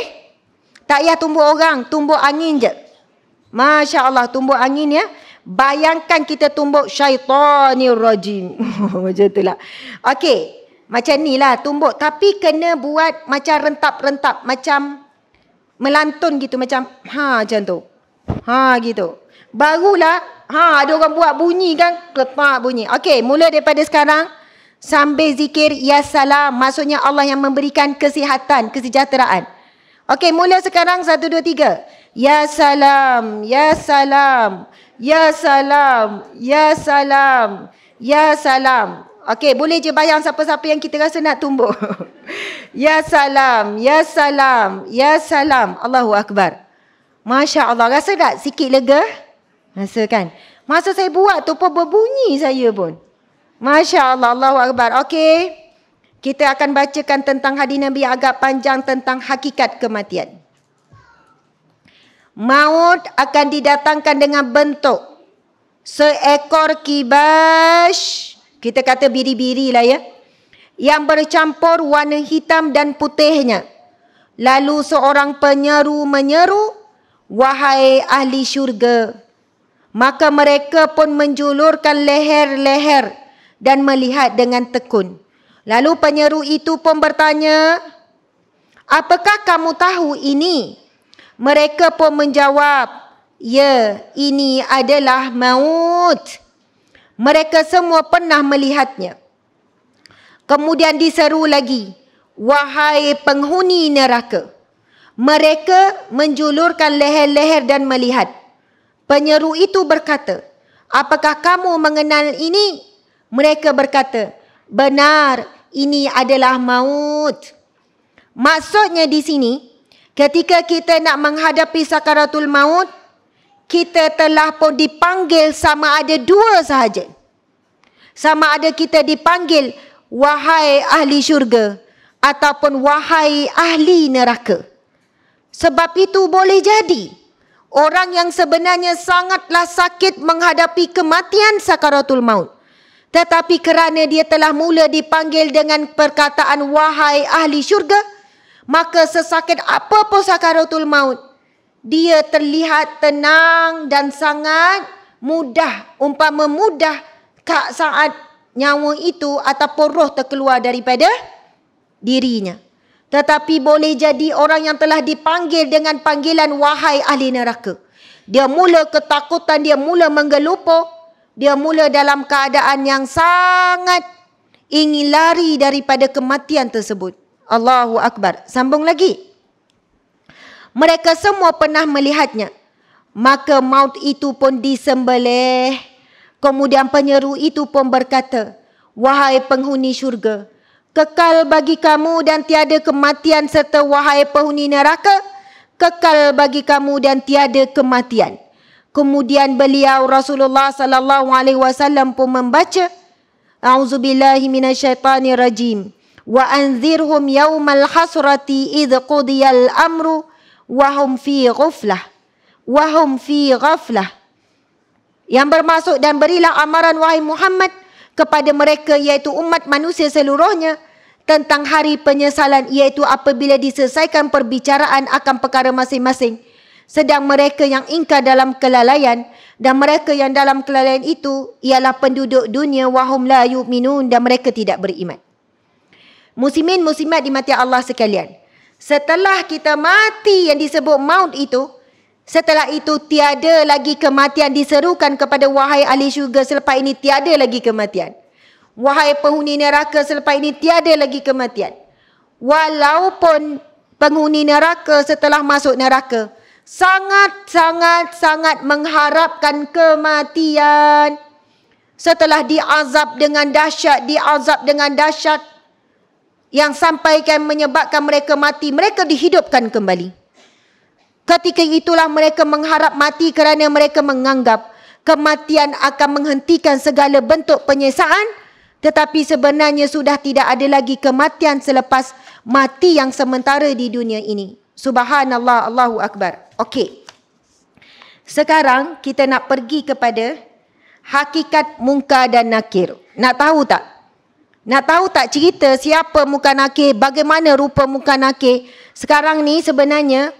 Tak payah tumbuk orang, tumbuk angin je. Masya Allah, tumbuk angin ya. Bayangkan kita tumbuk syaitanir rajim. macam tu lah. Okey. Macam ni lah tumbuk. Tapi kena buat macam rentap-rentap. Macam melantun gitu. Macam ha macam tu. Ha gitu. Barulah Ha, ada orang buat bunyi kan? Letak bunyi. Okey, mula daripada sekarang. Sambil zikir, ya salam. Maksudnya Allah yang memberikan kesihatan, kesejahteraan. Okey, mula sekarang. Satu, dua, tiga. Ya salam, ya salam, ya salam, ya salam, ya salam. Okey, boleh je bayang siapa-siapa yang kita rasa nak tumbuh. ya salam, ya salam, ya salam. Allahu Akbar. Masya Allah, rasa tak sikit lega? Ya. Masa kan? Masa saya buat tu pun berbunyi saya pun. Masya Allah, Allahu Akbar. Okey. Kita akan bacakan tentang hadis Nabi agak panjang tentang hakikat kematian. Maut akan didatangkan dengan bentuk seekor kibas Kita kata biri-biri lah ya. Yang bercampur warna hitam dan putihnya. Lalu seorang penyeru menyeru. Wahai ahli syurga. Maka mereka pun menjulurkan leher-leher dan melihat dengan tekun. Lalu penyeru itu pun bertanya, Apakah kamu tahu ini? Mereka pun menjawab, Ya, ini adalah maut. Mereka semua pernah melihatnya. Kemudian diseru lagi, Wahai penghuni neraka. Mereka menjulurkan leher-leher dan melihat. Penyeru itu berkata, Apakah kamu mengenal ini? Mereka berkata, Benar, ini adalah maut. Maksudnya di sini, ketika kita nak menghadapi sakaratul maut, kita telah pun dipanggil sama ada dua sahaja. Sama ada kita dipanggil wahai ahli syurga ataupun wahai ahli neraka. Sebab itu boleh jadi orang yang sebenarnya sangatlah sakit menghadapi kematian sakaratul maut tetapi kerana dia telah mula dipanggil dengan perkataan wahai ahli syurga maka sesakit apa pun sakaratul maut dia terlihat tenang dan sangat mudah umpama mudah saat nyawa itu ataupun roh terkeluar daripada dirinya tetapi boleh jadi orang yang telah dipanggil dengan panggilan wahai ahli neraka. Dia mula ketakutan, dia mula menggelupo. Dia mula dalam keadaan yang sangat ingin lari daripada kematian tersebut. Allahu Akbar. Sambung lagi. Mereka semua pernah melihatnya. Maka maut itu pun disembelih. Kemudian penyeru itu pun berkata, Wahai penghuni syurga, kekal bagi kamu dan tiada kematian serta wahai penghuni neraka kekal bagi kamu dan tiada kematian kemudian beliau Rasulullah sallallahu alaihi wasallam pun membaca auzubillahi minasyaitanirrajim wa anzirhum yawmal hasrati id qudiyal amru wa hum fi ghuflah wa hum fi ghuflah yang bermaksud dan berilah amaran wahai Muhammad kepada mereka iaitu umat manusia seluruhnya tentang hari penyesalan iaitu apabila diselesaikan perbicaraan akan perkara masing-masing. Sedang mereka yang ingkar dalam kelalaian dan mereka yang dalam kelalaian itu ialah penduduk dunia wahum la yu'minun dan mereka tidak beriman. Musimin musimat di mata Allah sekalian. Setelah kita mati yang disebut maut itu, setelah itu tiada lagi kematian diserukan kepada wahai ahli syurga selepas ini tiada lagi kematian. Wahai penghuni neraka selepas ini tiada lagi kematian. Walaupun penghuni neraka setelah masuk neraka sangat sangat sangat mengharapkan kematian setelah diazab dengan dahsyat diazab dengan dahsyat yang sampai sampaikan menyebabkan mereka mati mereka dihidupkan kembali ketika itulah mereka mengharap mati kerana mereka menganggap kematian akan menghentikan segala bentuk penyesaan tetapi sebenarnya sudah tidak ada lagi kematian selepas mati yang sementara di dunia ini. Subhanallah, Allahu Akbar. Okey. Sekarang kita nak pergi kepada hakikat muka dan nakir. Nak tahu tak? Nak tahu tak cerita siapa muka nakir, bagaimana rupa muka nakir? Sekarang ni sebenarnya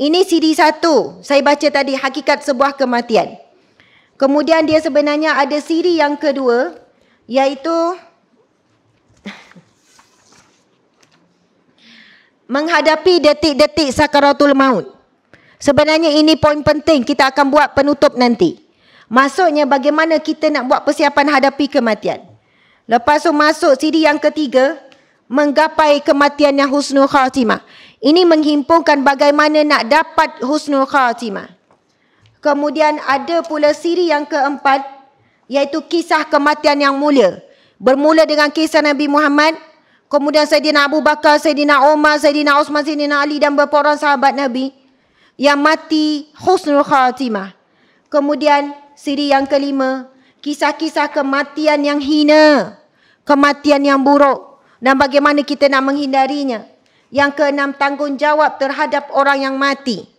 ini CD satu. Saya baca tadi hakikat sebuah kematian. Kemudian dia sebenarnya ada siri yang kedua Yaitu menghadapi detik-detik sakaratul maut. Sebenarnya ini poin penting kita akan buat penutup nanti. Maksudnya bagaimana kita nak buat persiapan hadapi kematian. Lepas tu masuk siri yang ketiga, menggapai kematian yang husnul khatimah. Ini menghimpunkan bagaimana nak dapat husnul khatimah. Kemudian ada pula siri yang keempat, iaitu kisah kematian yang mulia. Bermula dengan kisah Nabi Muhammad, kemudian Sayyidina Abu Bakar, Sayyidina Umar, Sayyidina Osman, Sayyidina Ali dan beberapa orang sahabat Nabi yang mati husnul khatimah. Kemudian siri yang kelima, kisah-kisah kematian yang hina, kematian yang buruk dan bagaimana kita nak menghindarinya. Yang keenam, tanggungjawab terhadap orang yang mati.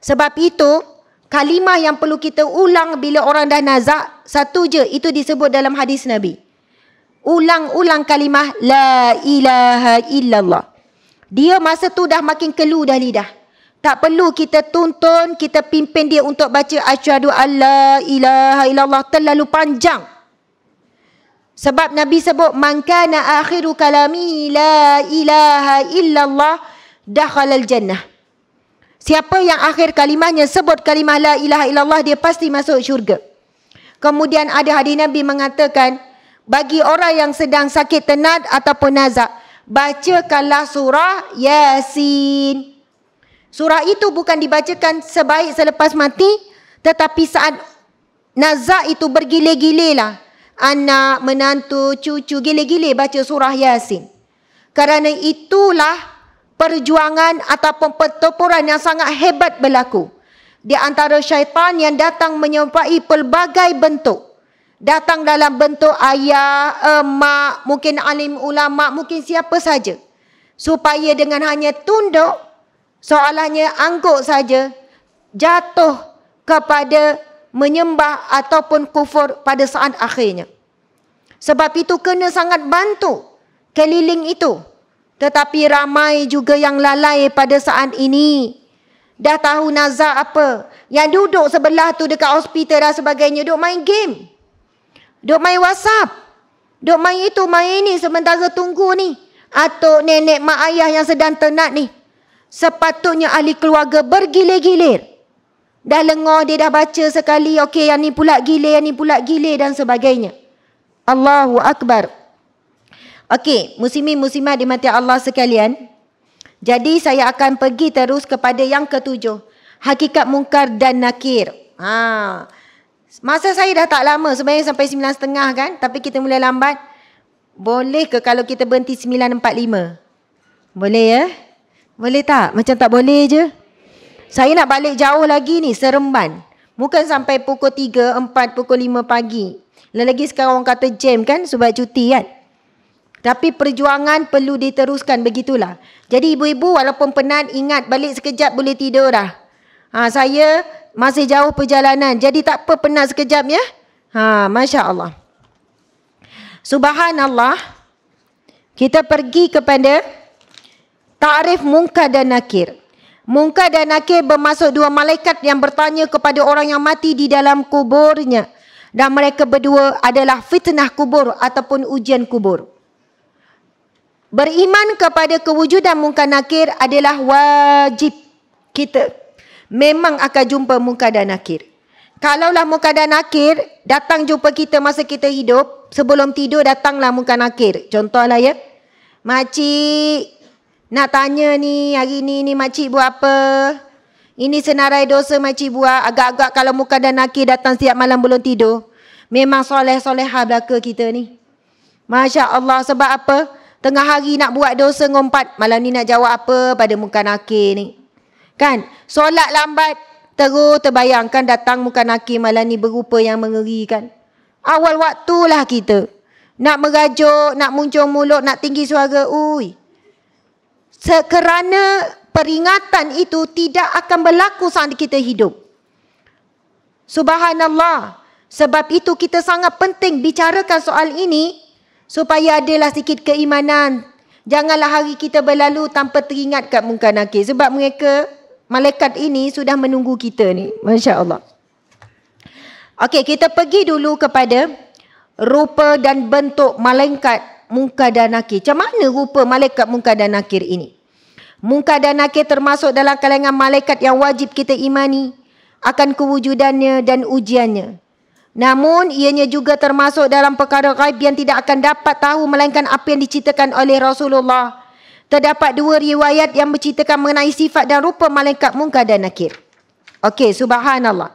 Sebab itu, kalimah yang perlu kita ulang bila orang dah nazak, satu je itu disebut dalam hadis Nabi. Ulang-ulang kalimah la ilaha illallah. Dia masa tu dah makin kelu dah lidah. Tak perlu kita tuntun, kita pimpin dia untuk baca asyhadu alla ilaha illallah terlalu panjang. Sebab Nabi sebut man kana akhiru kalami la ilaha illallah dakhala al-jannah. Siapa yang akhir kalimahnya sebut kalimah la ilaha illallah dia pasti masuk syurga. Kemudian ada hadis Nabi mengatakan bagi orang yang sedang sakit tenat ataupun nazak bacakanlah surah Yasin. Surah itu bukan dibacakan sebaik selepas mati tetapi saat nazak itu bergile-gilelah anak, menantu, cucu gile-gile baca surah Yasin. Kerana itulah perjuangan ataupun pertempuran yang sangat hebat berlaku di antara syaitan yang datang menyerupai pelbagai bentuk. Datang dalam bentuk ayah, emak, mungkin alim ulama, mungkin siapa saja. Supaya dengan hanya tunduk, soalannya angguk saja, jatuh kepada menyembah ataupun kufur pada saat akhirnya. Sebab itu kena sangat bantu keliling itu. Tetapi ramai juga yang lalai pada saat ini. Dah tahu nazar apa. Yang duduk sebelah tu dekat hospital dan sebagainya. Duk main game. Duk main whatsapp. Duk main itu, main ini sementara tunggu ni. atau nenek, mak ayah yang sedang tenat ni. Sepatutnya ahli keluarga bergilir-gilir. Dah lengoh, dia dah baca sekali. Okey, yang ni pula gile, yang ni pula gile dan sebagainya. Allahu Akbar. Okey, muslimin muslimat di mati Allah sekalian. Jadi saya akan pergi terus kepada yang ketujuh. Hakikat mungkar dan nakir. Ha. Masa saya dah tak lama sebenarnya sampai sembilan setengah kan. Tapi kita mulai lambat. Boleh ke kalau kita berhenti sembilan empat lima? Boleh ya? Boleh tak? Macam tak boleh je. Saya nak balik jauh lagi ni seremban. Bukan sampai pukul tiga, empat, pukul lima pagi. Lagi sekarang orang kata jam kan sebab cuti kan. Tapi perjuangan perlu diteruskan begitulah. Jadi ibu-ibu walaupun penat ingat balik sekejap boleh tidur dah. Ha, saya masih jauh perjalanan. Jadi tak apa penat sekejap ya. Ha, Masya Allah. Subhanallah. Kita pergi kepada Ta'rif Munkar dan Nakir. Munkar dan Nakir bermaksud dua malaikat yang bertanya kepada orang yang mati di dalam kuburnya. Dan mereka berdua adalah fitnah kubur ataupun ujian kubur. Beriman kepada kewujudan muka nakir adalah wajib kita. Memang akan jumpa muka dan nakir. Kalaulah muka dan nakir datang jumpa kita masa kita hidup, sebelum tidur datanglah muka nakir. Contohlah ya. Makcik, nak tanya ni hari ni ni makcik buat apa? Ini senarai dosa makcik buat. Agak-agak kalau muka dan nakir datang setiap malam belum tidur. Memang soleh-soleh belaka kita ni. Masya Allah sebab apa? Apa? Tengah hari nak buat dosa ngompat, malam ni nak jawab apa pada muka nakir ni? Kan? Solat lambat, terus terbayangkan datang muka nakir malam ni berupa yang mengerikan. Awal waktu lah kita. Nak merajuk, nak muncul mulut, nak tinggi suara. Ui. Sekerana peringatan itu tidak akan berlaku saat kita hidup. Subhanallah. Sebab itu kita sangat penting bicarakan soal ini supaya adalah sedikit keimanan. Janganlah hari kita berlalu tanpa teringat kat muka nakir. Sebab mereka, malaikat ini sudah menunggu kita ni. Masya Allah. Okey, kita pergi dulu kepada rupa dan bentuk malaikat muka dan nakir. Macam mana rupa malaikat muka dan nakir ini? Muka dan nakir termasuk dalam kalangan malaikat yang wajib kita imani akan kewujudannya dan ujiannya. Namun ianya juga termasuk dalam perkara ghaib yang tidak akan dapat tahu melainkan apa yang diceritakan oleh Rasulullah. Terdapat dua riwayat yang menceritakan mengenai sifat dan rupa malaikat mungkar dan nakir. Okey, subhanallah.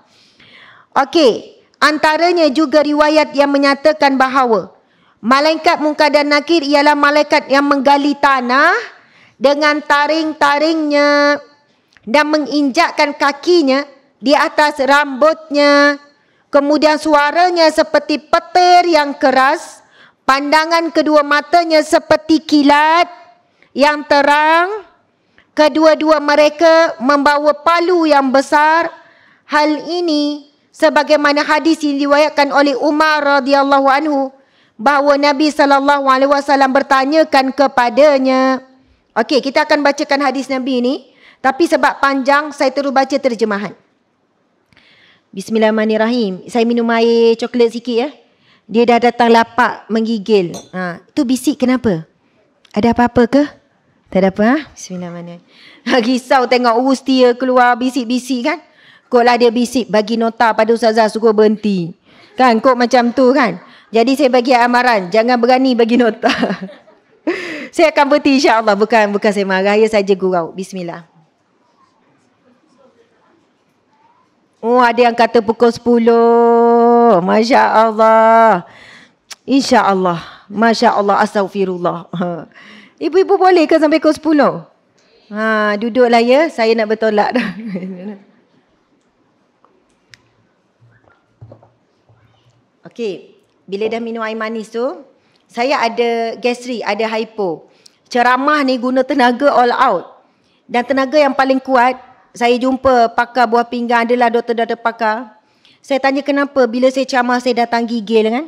Okey, antaranya juga riwayat yang menyatakan bahawa malaikat mungkar dan nakir ialah malaikat yang menggali tanah dengan taring-taringnya dan menginjakkan kakinya di atas rambutnya Kemudian suaranya seperti petir yang keras. Pandangan kedua matanya seperti kilat yang terang. Kedua-dua mereka membawa palu yang besar. Hal ini sebagaimana hadis yang diwayatkan oleh Umar radhiyallahu anhu bahawa Nabi sallallahu alaihi wasallam bertanyakan kepadanya. Okey, kita akan bacakan hadis Nabi ini tapi sebab panjang saya terus baca terjemahan. Bismillahirrahmanirrahim. Saya minum air coklat sikit ya. Dia dah datang lapak menggigil. Ha, tu bisik kenapa? Ada apa-apa ke? Tak ada apa ha? Bismillahirrahmanirrahim. Ha, risau tengok urus dia keluar bisik-bisik kan? Kotlah dia bisik bagi nota pada Ustazah suruh berhenti. Kan? Kot macam tu kan? Jadi saya bagi amaran. Jangan berani bagi nota. saya akan berhenti insyaAllah. Bukan, bukan saya marah. Ya saja gurau. Bismillah. Oh, ada yang kata pukul 10. Masya Allah. Insya Allah. Masya Allah. Astagfirullah. Ibu-ibu boleh ke sampai pukul 10? Ha, duduklah ya. Saya nak bertolak dah. Okey. Bila dah minum air manis tu, saya ada gastri, ada hypo. Ceramah ni guna tenaga all out. Dan tenaga yang paling kuat saya jumpa pakar buah pinggang adalah doktor dah pakar. Saya tanya kenapa bila saya ceramah saya datang gigil kan?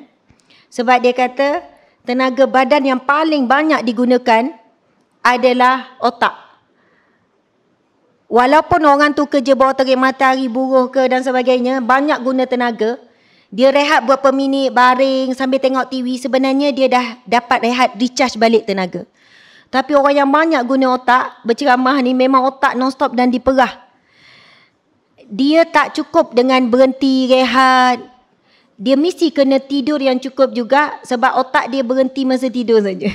Sebab dia kata tenaga badan yang paling banyak digunakan adalah otak. Walaupun orang tu kerja bawah terik matahari, buruh ke dan sebagainya, banyak guna tenaga. Dia rehat buat minit, baring sambil tengok TV. Sebenarnya dia dah dapat rehat, recharge balik tenaga. Tapi orang yang banyak guna otak berceramah ni memang otak non-stop dan diperah. Dia tak cukup dengan berhenti rehat. Dia mesti kena tidur yang cukup juga sebab otak dia berhenti masa tidur saja.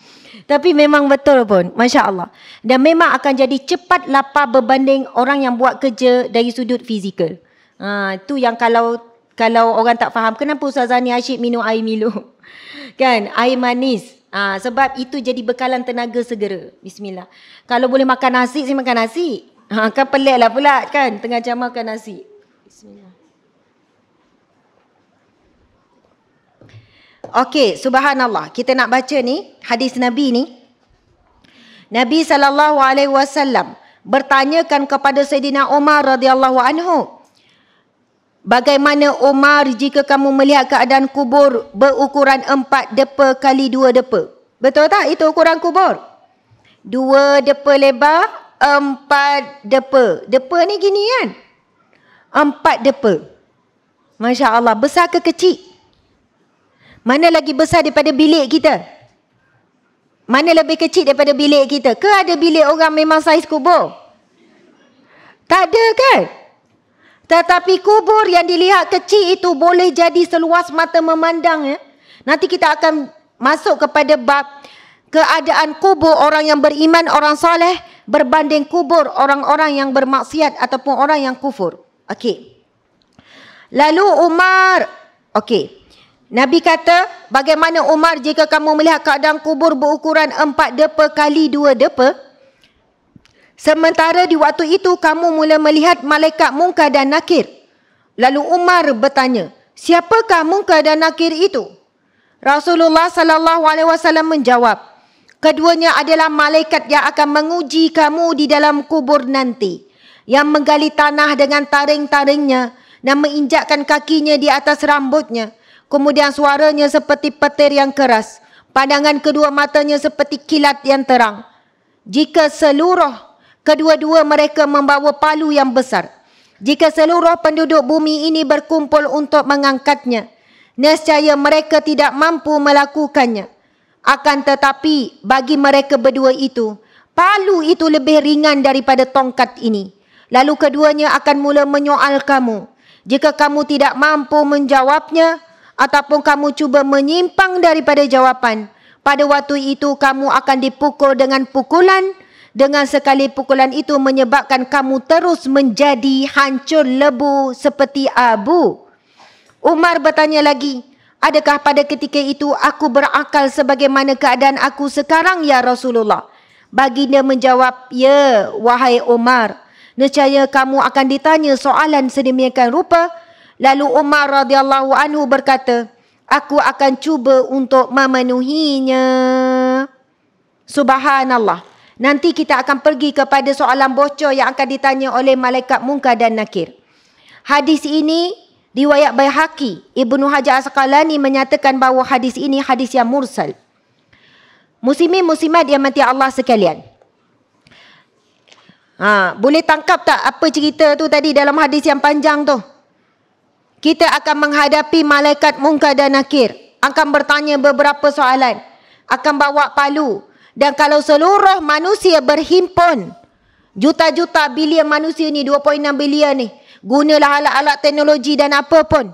Tapi memang betul pun, Masya Allah. Dan memang akan jadi cepat lapar berbanding orang yang buat kerja dari sudut fizikal. Ha, itu yang kalau kalau orang tak faham, kenapa Ustazah ni asyik minum air milu? Kan, air manis. Ha, sebab itu jadi bekalan tenaga segera. Bismillah. Kalau boleh makan nasi, saya makan nasi. Ha, kan pelik lah pula kan tengah jam makan nasi. Bismillah. Okey, subhanallah. Kita nak baca ni hadis Nabi ni. Nabi saw bertanyakan kepada Sayyidina Umar radhiyallahu anhu. Bagaimana Omar jika kamu melihat keadaan kubur berukuran empat depa kali dua depa? Betul tak itu ukuran kubur? Dua depa lebar, empat depa. Depa ni gini kan? Empat depa. Masya Allah, besar ke kecil? Mana lagi besar daripada bilik kita? Mana lebih kecil daripada bilik kita? Ke ada bilik orang memang saiz kubur? Tak ada kan? Tetapi kubur yang dilihat kecil itu boleh jadi seluas mata memandang. Ya? Nanti kita akan masuk kepada bab keadaan kubur orang yang beriman, orang soleh berbanding kubur orang-orang yang bermaksiat ataupun orang yang kufur. Okey. Lalu Umar, okey. Nabi kata, bagaimana Umar jika kamu melihat keadaan kubur berukuran empat depa kali dua depa? Sementara di waktu itu kamu mula melihat malaikat mungkar dan nakir. Lalu Umar bertanya, siapakah mungkar dan nakir itu? Rasulullah sallallahu alaihi wasallam menjawab, keduanya adalah malaikat yang akan menguji kamu di dalam kubur nanti yang menggali tanah dengan taring-taringnya dan menginjakkan kakinya di atas rambutnya. Kemudian suaranya seperti petir yang keras. Pandangan kedua matanya seperti kilat yang terang. Jika seluruh Kedua-dua mereka membawa palu yang besar. Jika seluruh penduduk bumi ini berkumpul untuk mengangkatnya, nescaya mereka tidak mampu melakukannya. Akan tetapi bagi mereka berdua itu, palu itu lebih ringan daripada tongkat ini. Lalu keduanya akan mula menyoal kamu. Jika kamu tidak mampu menjawabnya ataupun kamu cuba menyimpang daripada jawapan, pada waktu itu kamu akan dipukul dengan pukulan dengan sekali pukulan itu menyebabkan kamu terus menjadi hancur lebu seperti abu. Umar bertanya lagi, adakah pada ketika itu aku berakal sebagaimana keadaan aku sekarang ya Rasulullah? Baginda menjawab, ya wahai Umar. Nescaya kamu akan ditanya soalan sedemikian rupa. Lalu Umar radhiyallahu anhu berkata, aku akan cuba untuk memenuhinya. Subhanallah. Nanti kita akan pergi kepada soalan bocor yang akan ditanya oleh malaikat mungkar dan nakir. Hadis ini diwayat Bayhaqi Ibnu Hajar Asqalani menyatakan bahawa hadis ini hadis yang mursal. Muslimi muslimat yang mati Allah sekalian. Ha, boleh tangkap tak apa cerita tu tadi dalam hadis yang panjang tu? Kita akan menghadapi malaikat mungkar dan nakir. Akan bertanya beberapa soalan. Akan bawa palu. Dan kalau seluruh manusia berhimpun Juta-juta bilion manusia ni 2.6 bilion ni Gunalah alat-alat teknologi dan apa pun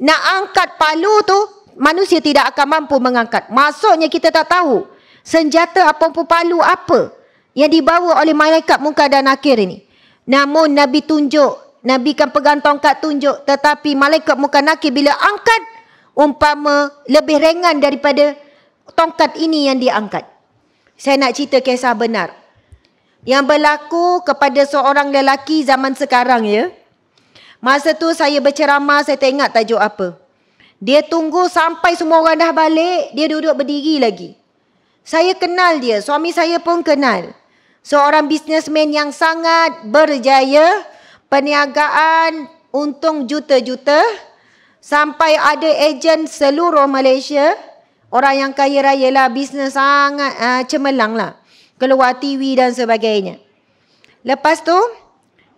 Nak angkat palu tu Manusia tidak akan mampu mengangkat Maksudnya kita tak tahu Senjata apa pun palu apa Yang dibawa oleh malaikat muka dan akhir ni Namun Nabi tunjuk Nabi kan pegang tongkat tunjuk Tetapi malaikat muka nakir bila angkat Umpama lebih ringan daripada tongkat ini yang diangkat saya nak cerita kisah benar yang berlaku kepada seorang lelaki zaman sekarang ya. Masa tu saya berceramah, saya tak ingat tajuk apa. Dia tunggu sampai semua orang dah balik, dia duduk berdiri lagi. Saya kenal dia, suami saya pun kenal. Seorang businessman yang sangat berjaya, perniagaan untung juta-juta sampai ada ejen seluruh Malaysia. Orang yang kaya raya lah, bisnes sangat uh, cemerlang lah. Keluar TV dan sebagainya. Lepas tu,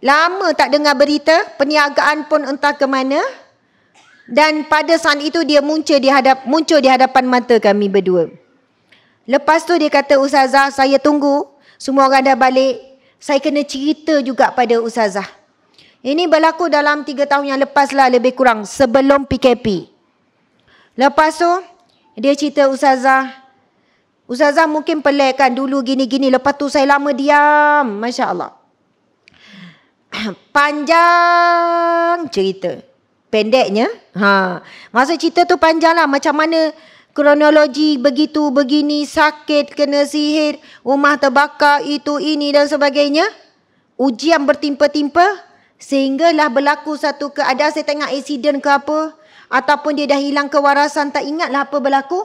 lama tak dengar berita, perniagaan pun entah ke mana. Dan pada saat itu dia muncul di hadap muncul di hadapan mata kami berdua. Lepas tu dia kata Ustazah, saya tunggu semua orang dah balik. Saya kena cerita juga pada Ustazah. Ini berlaku dalam tiga tahun yang lepas lah lebih kurang sebelum PKP. Lepas tu dia cerita Ustazah. Ustazah mungkin pelik kan dulu gini-gini. Lepas tu saya lama diam. Masya Allah. Panjang cerita. Pendeknya. Ha. Masa cerita tu panjang lah. Macam mana kronologi begitu begini sakit kena sihir rumah terbakar itu ini dan sebagainya ujian bertimpa-timpa sehinggalah berlaku satu keadaan saya tengah insiden ke apa ataupun dia dah hilang kewarasan tak ingat lah apa berlaku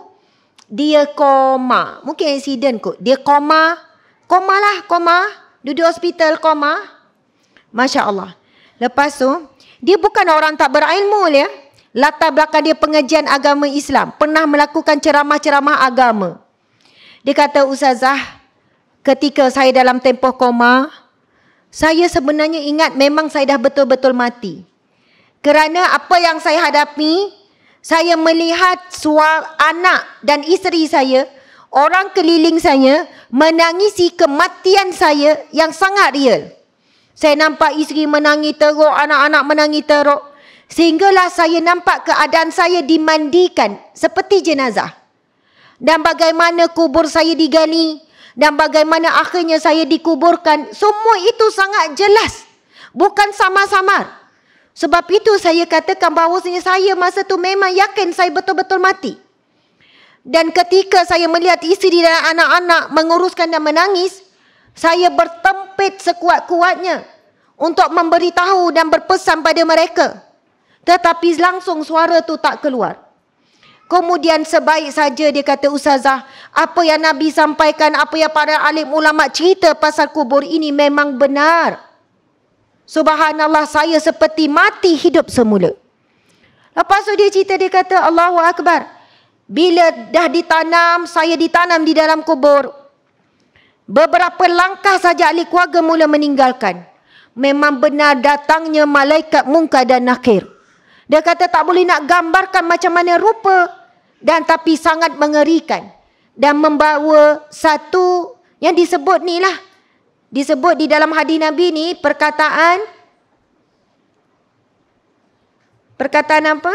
dia koma mungkin insiden kot dia koma koma lah koma duduk hospital koma Masya Allah lepas tu dia bukan orang tak berilmu ya latar belakang dia pengajian agama Islam pernah melakukan ceramah-ceramah agama dia kata Ustazah ketika saya dalam tempoh koma saya sebenarnya ingat memang saya dah betul-betul mati. Kerana apa yang saya hadapi, saya melihat suar anak dan isteri saya, orang keliling saya menangisi kematian saya yang sangat real. Saya nampak isteri menangis teruk, anak-anak menangis teruk. Sehinggalah saya nampak keadaan saya dimandikan seperti jenazah. Dan bagaimana kubur saya digali dan bagaimana akhirnya saya dikuburkan, semua itu sangat jelas. Bukan sama-sama. Sebab itu saya katakan bahawa saya masa tu memang yakin saya betul-betul mati. Dan ketika saya melihat isteri dan anak-anak menguruskan dan menangis, saya bertempit sekuat-kuatnya untuk memberitahu dan berpesan pada mereka. Tetapi langsung suara tu tak keluar. Kemudian sebaik saja dia kata Ustazah, apa yang Nabi sampaikan, apa yang para alim ulama cerita pasal kubur ini memang benar. Subhanallah saya seperti mati hidup semula. Lepas tu dia cerita dia kata Allahu Akbar. Bila dah ditanam, saya ditanam di dalam kubur. Beberapa langkah saja ahli keluarga mula meninggalkan. Memang benar datangnya malaikat mungka dan nakir. Dia kata tak boleh nak gambarkan macam mana rupa. Dan tapi sangat mengerikan. Dan membawa satu yang disebut ni lah disebut di dalam hadis Nabi ni perkataan perkataan apa?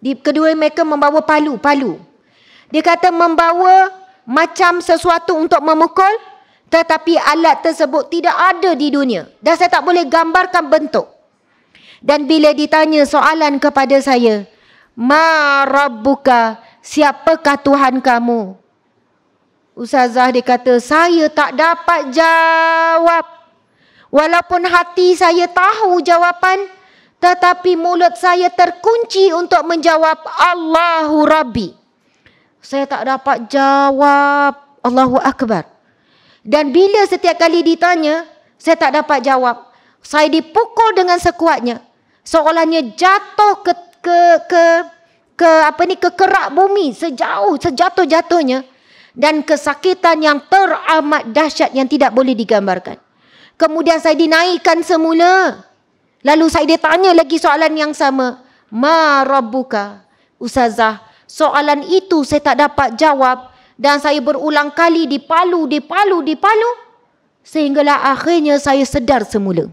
Di kedua mereka membawa palu, palu. Dia kata membawa macam sesuatu untuk memukul tetapi alat tersebut tidak ada di dunia dan saya tak boleh gambarkan bentuk. Dan bila ditanya soalan kepada saya, "Ma rabbuka? Siapakah Tuhan kamu?" Ustazah dia kata saya tak dapat jawab. Walaupun hati saya tahu jawapan tetapi mulut saya terkunci untuk menjawab Allahu Rabbi. Saya tak dapat jawab Allahu Akbar. Dan bila setiap kali ditanya saya tak dapat jawab. Saya dipukul dengan sekuatnya. Seolahnya jatuh ke ke ke, apa ni ke kerak bumi sejauh sejatuh-jatuhnya dan kesakitan yang teramat dahsyat yang tidak boleh digambarkan. Kemudian saya dinaikkan semula. Lalu saya ditanya lagi soalan yang sama. Ma Rabbuka? Ustazah, soalan itu saya tak dapat jawab. Dan saya berulang kali dipalu, dipalu, dipalu. Sehinggalah akhirnya saya sedar semula.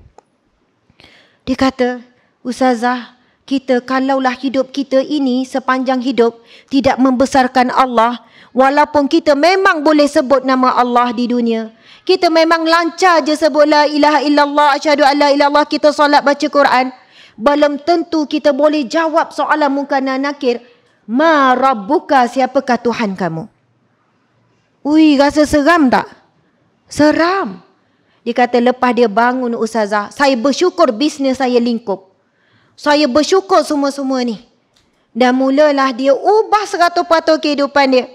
Dia kata, Ustazah, kita kalaulah hidup kita ini sepanjang hidup tidak membesarkan Allah walaupun kita memang boleh sebut nama Allah di dunia kita memang lancar je sebut la ilaha illallah asyhadu alla illallah kita solat baca Quran belum tentu kita boleh jawab soalan muka mungkana nakir ma rabbuka siapakah tuhan kamu ui rasa seram tak seram dia kata lepas dia bangun ustazah saya bersyukur bisnes saya lingkup saya bersyukur semua-semua ni. Dan mulalah dia ubah 100% kehidupan dia.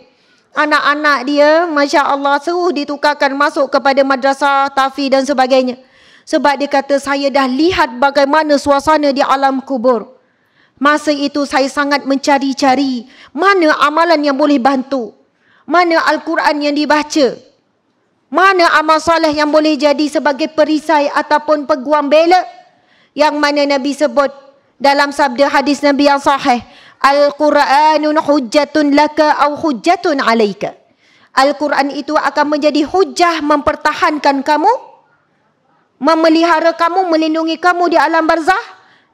Anak-anak dia, Masya Allah, seru ditukarkan masuk kepada madrasah, tafi dan sebagainya. Sebab dia kata, saya dah lihat bagaimana suasana di alam kubur. Masa itu saya sangat mencari-cari mana amalan yang boleh bantu. Mana Al-Quran yang dibaca. Mana amal soleh yang boleh jadi sebagai perisai ataupun peguam bela. Yang mana Nabi sebut, dalam sabda hadis Nabi yang sahih, Al-Quranun hujjatun laka au hujjatun alaika. Al-Quran itu akan menjadi hujah mempertahankan kamu, memelihara kamu, melindungi kamu di alam barzah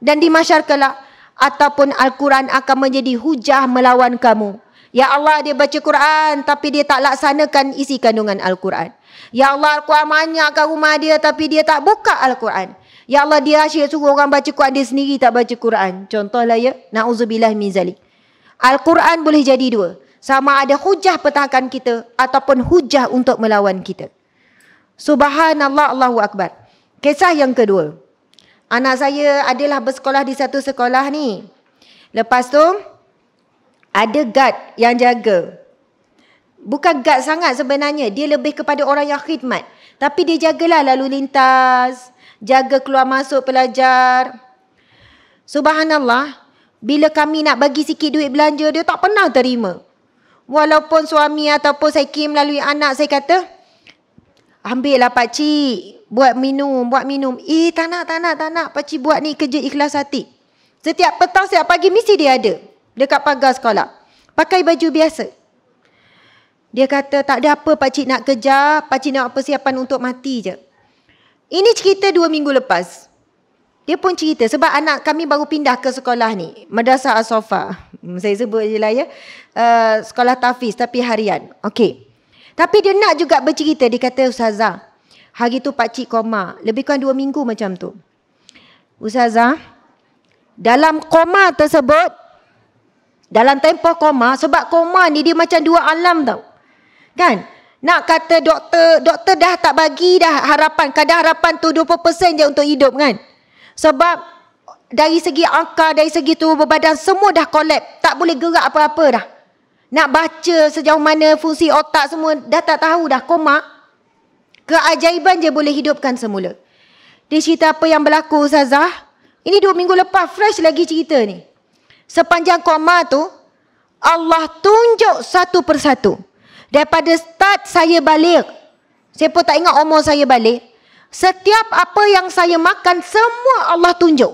dan di masyarakat. Ataupun Al-Quran akan menjadi hujah melawan kamu. Ya Allah dia baca Quran tapi dia tak laksanakan isi kandungan Al-Quran. Ya Allah Al-Quran banyak kat rumah dia tapi dia tak buka Al-Quran. Ya Allah dia asyik suruh orang baca Quran dia sendiri tak baca Quran. Contohlah ya. Na'udzubillah min zalik. Al-Quran boleh jadi dua. Sama ada hujah pertahankan kita ataupun hujah untuk melawan kita. Subhanallah Allahu Akbar. Kisah yang kedua. Anak saya adalah bersekolah di satu sekolah ni. Lepas tu ada guard yang jaga. Bukan guard sangat sebenarnya. Dia lebih kepada orang yang khidmat. Tapi dia jagalah lalu lintas jaga keluar masuk pelajar. Subhanallah, bila kami nak bagi sikit duit belanja, dia tak pernah terima. Walaupun suami ataupun saya kirim melalui anak, saya kata, ambil ambillah pakcik, buat minum, buat minum. Eh, tak nak, tak nak, tak nak. Pakcik buat ni kerja ikhlas hati. Setiap petang, setiap pagi, mesti dia ada. Dekat pagar sekolah. Pakai baju biasa. Dia kata, tak ada apa pakcik nak kejar, pakcik nak persiapan untuk mati je. Ini cerita dua minggu lepas. Dia pun cerita sebab anak kami baru pindah ke sekolah ni. Madrasah Asofa. Hmm, saya sebut je lah ya. Uh, sekolah Tafiz tapi harian. Okey. Tapi dia nak juga bercerita. Dia kata Ustazah. Hari tu pakcik koma. Lebih kurang dua minggu macam tu. Ustazah. Dalam koma tersebut. Dalam tempoh koma. Sebab koma ni dia macam dua alam tau. Kan? Kan? Nak kata doktor, doktor dah tak bagi dah harapan. Kadang harapan tu 20% je untuk hidup kan. Sebab dari segi angka, dari segi tubuh berbadan, semua dah kolab. Tak boleh gerak apa-apa dah. Nak baca sejauh mana fungsi otak semua, dah tak tahu dah koma. Keajaiban je boleh hidupkan semula. Dia cerita apa yang berlaku Ustazah. Ini dua minggu lepas, fresh lagi cerita ni. Sepanjang koma tu, Allah tunjuk satu persatu. Daripada start saya balik. Saya pun tak ingat umur saya balik. Setiap apa yang saya makan, semua Allah tunjuk.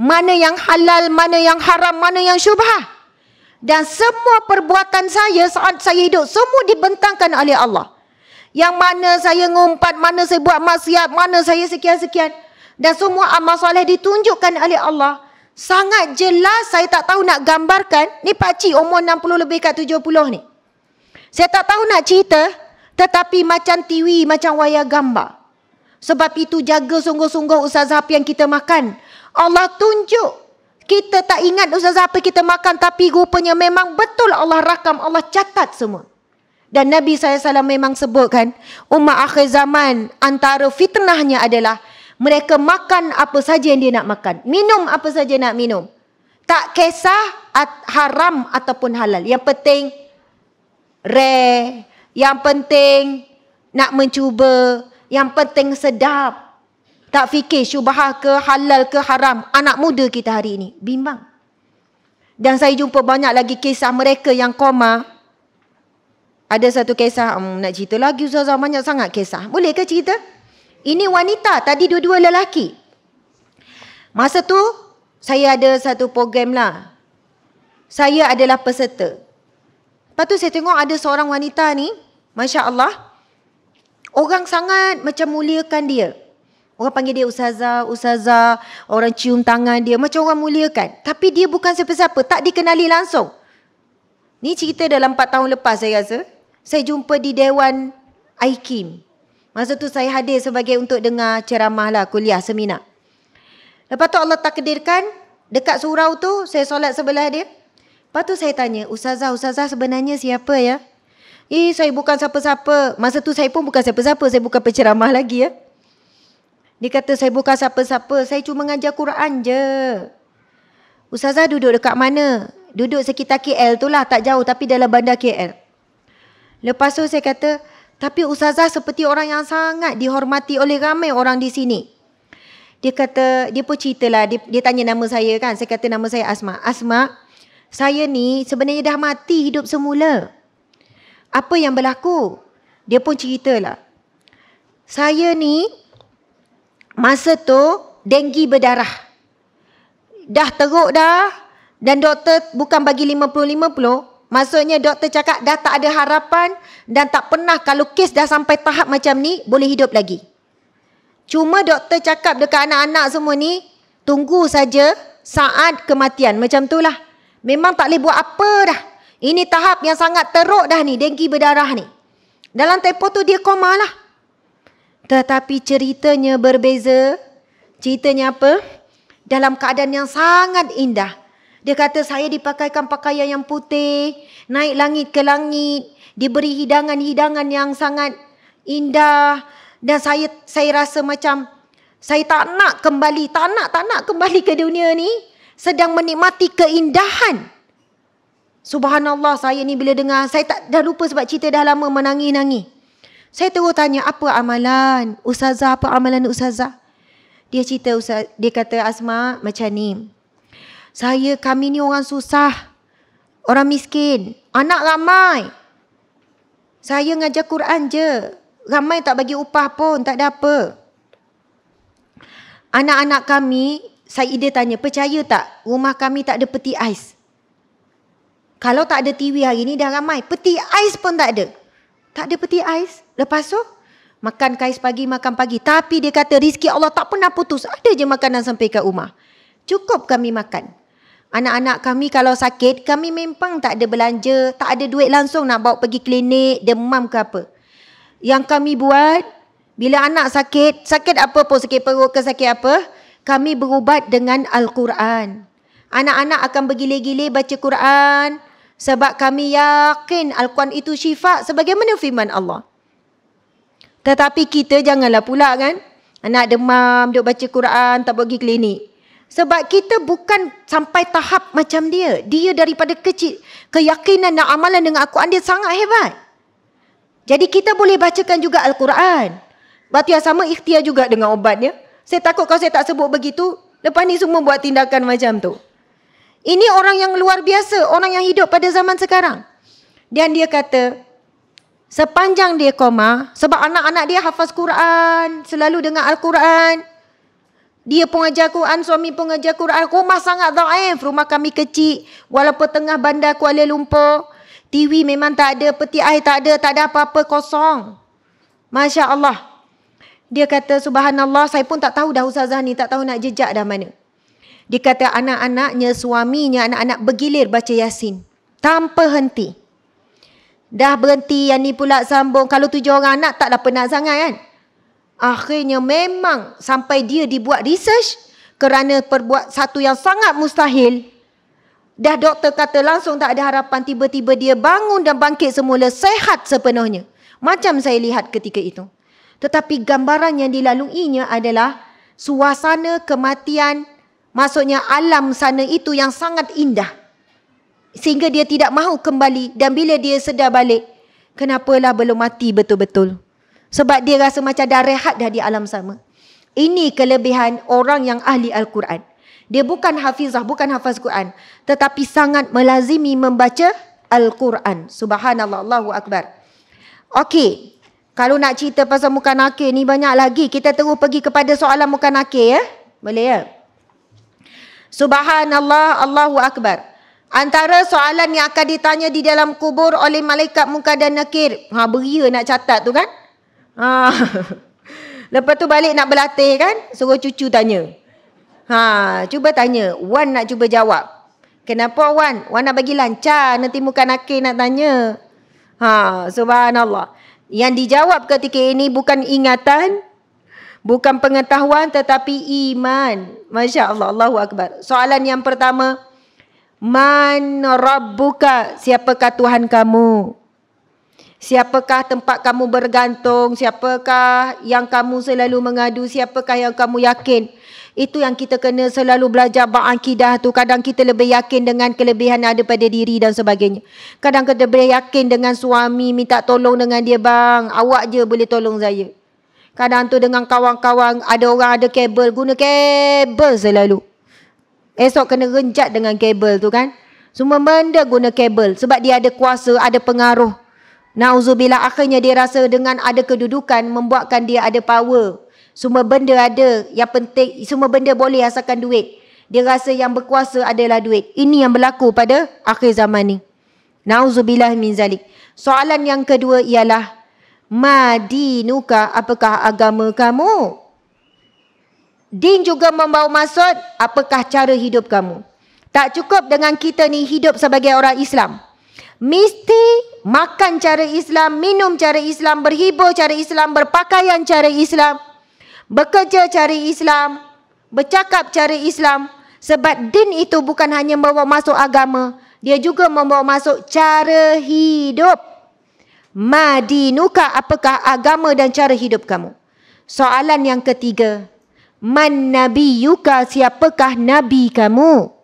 Mana yang halal, mana yang haram, mana yang syubhah. Dan semua perbuatan saya saat saya hidup, semua dibentangkan oleh Allah. Yang mana saya ngumpat, mana saya buat maksiat, mana saya sekian-sekian. Dan semua amal soleh ditunjukkan oleh Allah. Sangat jelas saya tak tahu nak gambarkan. Ni pakcik umur 60 lebih kat 70 ni. Saya tak tahu nak cerita tetapi macam TV macam wayar gambar. Sebab itu jaga sungguh-sungguh ustazah apa yang kita makan. Allah tunjuk kita tak ingat ustazah apa kita makan tapi rupanya memang betul Allah rakam, Allah catat semua. Dan Nabi SAW memang sebutkan umat akhir zaman antara fitnahnya adalah mereka makan apa saja yang dia nak makan. Minum apa saja nak minum. Tak kisah haram ataupun halal. Yang penting rare. Yang penting nak mencuba. Yang penting sedap. Tak fikir syubahah ke halal ke haram. Anak muda kita hari ini. Bimbang. Dan saya jumpa banyak lagi kisah mereka yang koma. Ada satu kisah. Um, nak cerita lagi Ustazah. Banyak sangat kisah. Boleh ke cerita? Ini wanita. Tadi dua-dua lelaki. Masa tu saya ada satu program lah. Saya adalah peserta. Lepas tu saya tengok ada seorang wanita ni, Masya Allah, orang sangat macam muliakan dia. Orang panggil dia Ustazah, Ustazah, orang cium tangan dia, macam orang muliakan. Tapi dia bukan siapa-siapa, tak dikenali langsung. Ni cerita dalam 4 tahun lepas saya rasa. Saya jumpa di Dewan Aikim. Masa tu saya hadir sebagai untuk dengar ceramah lah, kuliah, seminar. Lepas tu Allah takdirkan, dekat surau tu saya solat sebelah dia. Lepas tu saya tanya, Ustazah, Ustazah sebenarnya siapa ya? Eh, saya bukan siapa-siapa. Masa tu saya pun bukan siapa-siapa. Saya bukan penceramah lagi ya. Dia kata, saya bukan siapa-siapa. Saya cuma mengajar Quran je. Ustazah duduk dekat mana? Duduk sekitar KL tu lah. Tak jauh tapi dalam bandar KL. Lepas tu saya kata, tapi Ustazah seperti orang yang sangat dihormati oleh ramai orang di sini. Dia kata, dia pun ceritalah. Dia, dia tanya nama saya kan. Saya kata nama saya Asma. Asma, Asma, saya ni sebenarnya dah mati hidup semula. Apa yang berlaku? Dia pun ceritalah. Saya ni masa tu denggi berdarah. Dah teruk dah dan doktor bukan bagi 50-50. Maksudnya doktor cakap dah tak ada harapan dan tak pernah kalau kes dah sampai tahap macam ni boleh hidup lagi. Cuma doktor cakap dekat anak-anak semua ni tunggu saja saat kematian macam itulah. Memang tak boleh buat apa dah. Ini tahap yang sangat teruk dah ni, dengki berdarah ni. Dalam tempo tu dia koma lah. Tetapi ceritanya berbeza. Ceritanya apa? Dalam keadaan yang sangat indah. Dia kata saya dipakaikan pakaian yang putih, naik langit ke langit, diberi hidangan-hidangan yang sangat indah dan saya saya rasa macam saya tak nak kembali, tak nak, tak nak kembali ke dunia ni sedang menikmati keindahan. Subhanallah saya ni bila dengar, saya tak dah lupa sebab cerita dah lama menangis-nangis. Saya terus tanya, apa amalan? Ustazah, apa amalan Ustazah? Dia cerita, Ustaz, dia kata Asma macam ni. Saya, kami ni orang susah. Orang miskin. Anak ramai. Saya ngajar Quran je. Ramai tak bagi upah pun, tak ada apa. Anak-anak kami saya ide tanya, percaya tak rumah kami tak ada peti ais? Kalau tak ada TV hari ni dah ramai. Peti ais pun tak ada. Tak ada peti ais. Lepas tu, makan kais pagi, makan pagi. Tapi dia kata rizki Allah tak pernah putus. Ada je makanan sampai ke rumah. Cukup kami makan. Anak-anak kami kalau sakit, kami memang tak ada belanja. Tak ada duit langsung nak bawa pergi klinik, demam ke apa. Yang kami buat, bila anak sakit, sakit apa pun, sakit perut ke sakit apa, kami berubat dengan Al-Quran. Anak-anak akan bergilir gile baca Quran sebab kami yakin Al-Quran itu syifa sebagaimana firman Allah. Tetapi kita janganlah pula kan anak demam, duk baca Quran, tak pergi klinik. Sebab kita bukan sampai tahap macam dia. Dia daripada kecil, keyakinan dan amalan dengan Al-Quran dia sangat hebat. Jadi kita boleh bacakan juga Al-Quran. Berarti yang sama ikhtiar juga dengan obatnya. Saya takut kalau saya tak sebut begitu, lepas ni semua buat tindakan macam tu. Ini orang yang luar biasa, orang yang hidup pada zaman sekarang. Dan dia kata, sepanjang dia koma, sebab anak-anak dia hafaz Quran, selalu dengar Al-Quran. Dia pun ajar Quran, suami pun ajar Quran. Rumah sangat da'if, rumah kami kecil. Walaupun tengah bandar Kuala Lumpur, TV memang tak ada, peti air tak ada, tak ada apa-apa, kosong. Masya Allah, dia kata subhanallah saya pun tak tahu dah ustazah ni tak tahu nak jejak dah mana. Dia kata anak-anaknya, suaminya, anak-anak bergilir baca Yasin. Tanpa henti. Dah berhenti yang ni pula sambung. Kalau tujuh orang anak taklah penat sangat kan. Akhirnya memang sampai dia dibuat research kerana perbuat satu yang sangat mustahil. Dah doktor kata langsung tak ada harapan. Tiba-tiba dia bangun dan bangkit semula sehat sepenuhnya. Macam saya lihat ketika itu. Tetapi gambaran yang dilaluinya adalah suasana kematian maksudnya alam sana itu yang sangat indah. Sehingga dia tidak mahu kembali dan bila dia sedar balik, kenapalah belum mati betul-betul. Sebab dia rasa macam dah rehat dah di alam sama. Ini kelebihan orang yang ahli Al-Quran. Dia bukan hafizah, bukan hafaz Quran. Tetapi sangat melazimi membaca Al-Quran. Subhanallah, Allahu Akbar. Okey, kalau nak cerita pasal muka nakir ni banyak lagi. Kita terus pergi kepada soalan muka nakir ya. Boleh ya? Subhanallah, Allahu Akbar. Antara soalan yang akan ditanya di dalam kubur oleh malaikat muka dan nakir. Ha, beria nak catat tu kan? Ha. Lepas tu balik nak berlatih kan? Suruh cucu tanya. Ha, cuba tanya. Wan nak cuba jawab. Kenapa Wan? Wan nak bagi lancar. Nanti muka nakir nak tanya. Ha, subhanallah. Yang dijawab ketika ini bukan ingatan, bukan pengetahuan tetapi iman. Masya Allah, Allahu Akbar. Soalan yang pertama, Man Rabbuka, siapakah Tuhan kamu? Siapakah tempat kamu bergantung? Siapakah yang kamu selalu mengadu? Siapakah yang kamu yakin? Itu yang kita kena selalu belajar ba'akidah tu. Kadang kita lebih yakin dengan kelebihan ada pada diri dan sebagainya. Kadang kita lebih yakin dengan suami minta tolong dengan dia bang. Awak je boleh tolong saya. Kadang tu dengan kawan-kawan ada orang ada kabel. Guna kabel selalu. Esok kena renjat dengan kabel tu kan. Semua benda guna kabel. Sebab dia ada kuasa, ada pengaruh. Nauzubillah akhirnya dia rasa dengan ada kedudukan membuatkan dia ada power. Semua benda ada yang penting semua benda boleh asalkan duit. Dia rasa yang berkuasa adalah duit. Ini yang berlaku pada akhir zaman ni. Nauzubillah min zalik. Soalan yang kedua ialah madinuka apakah agama kamu? Din juga membawa maksud apakah cara hidup kamu? Tak cukup dengan kita ni hidup sebagai orang Islam. Mesti makan cara Islam, minum cara Islam, berhibur cara Islam, berpakaian cara Islam, bekerja cari Islam, bercakap cari Islam sebab din itu bukan hanya membawa masuk agama, dia juga membawa masuk cara hidup. Madinuka apakah agama dan cara hidup kamu? Soalan yang ketiga. Man nabiyuka siapakah nabi kamu?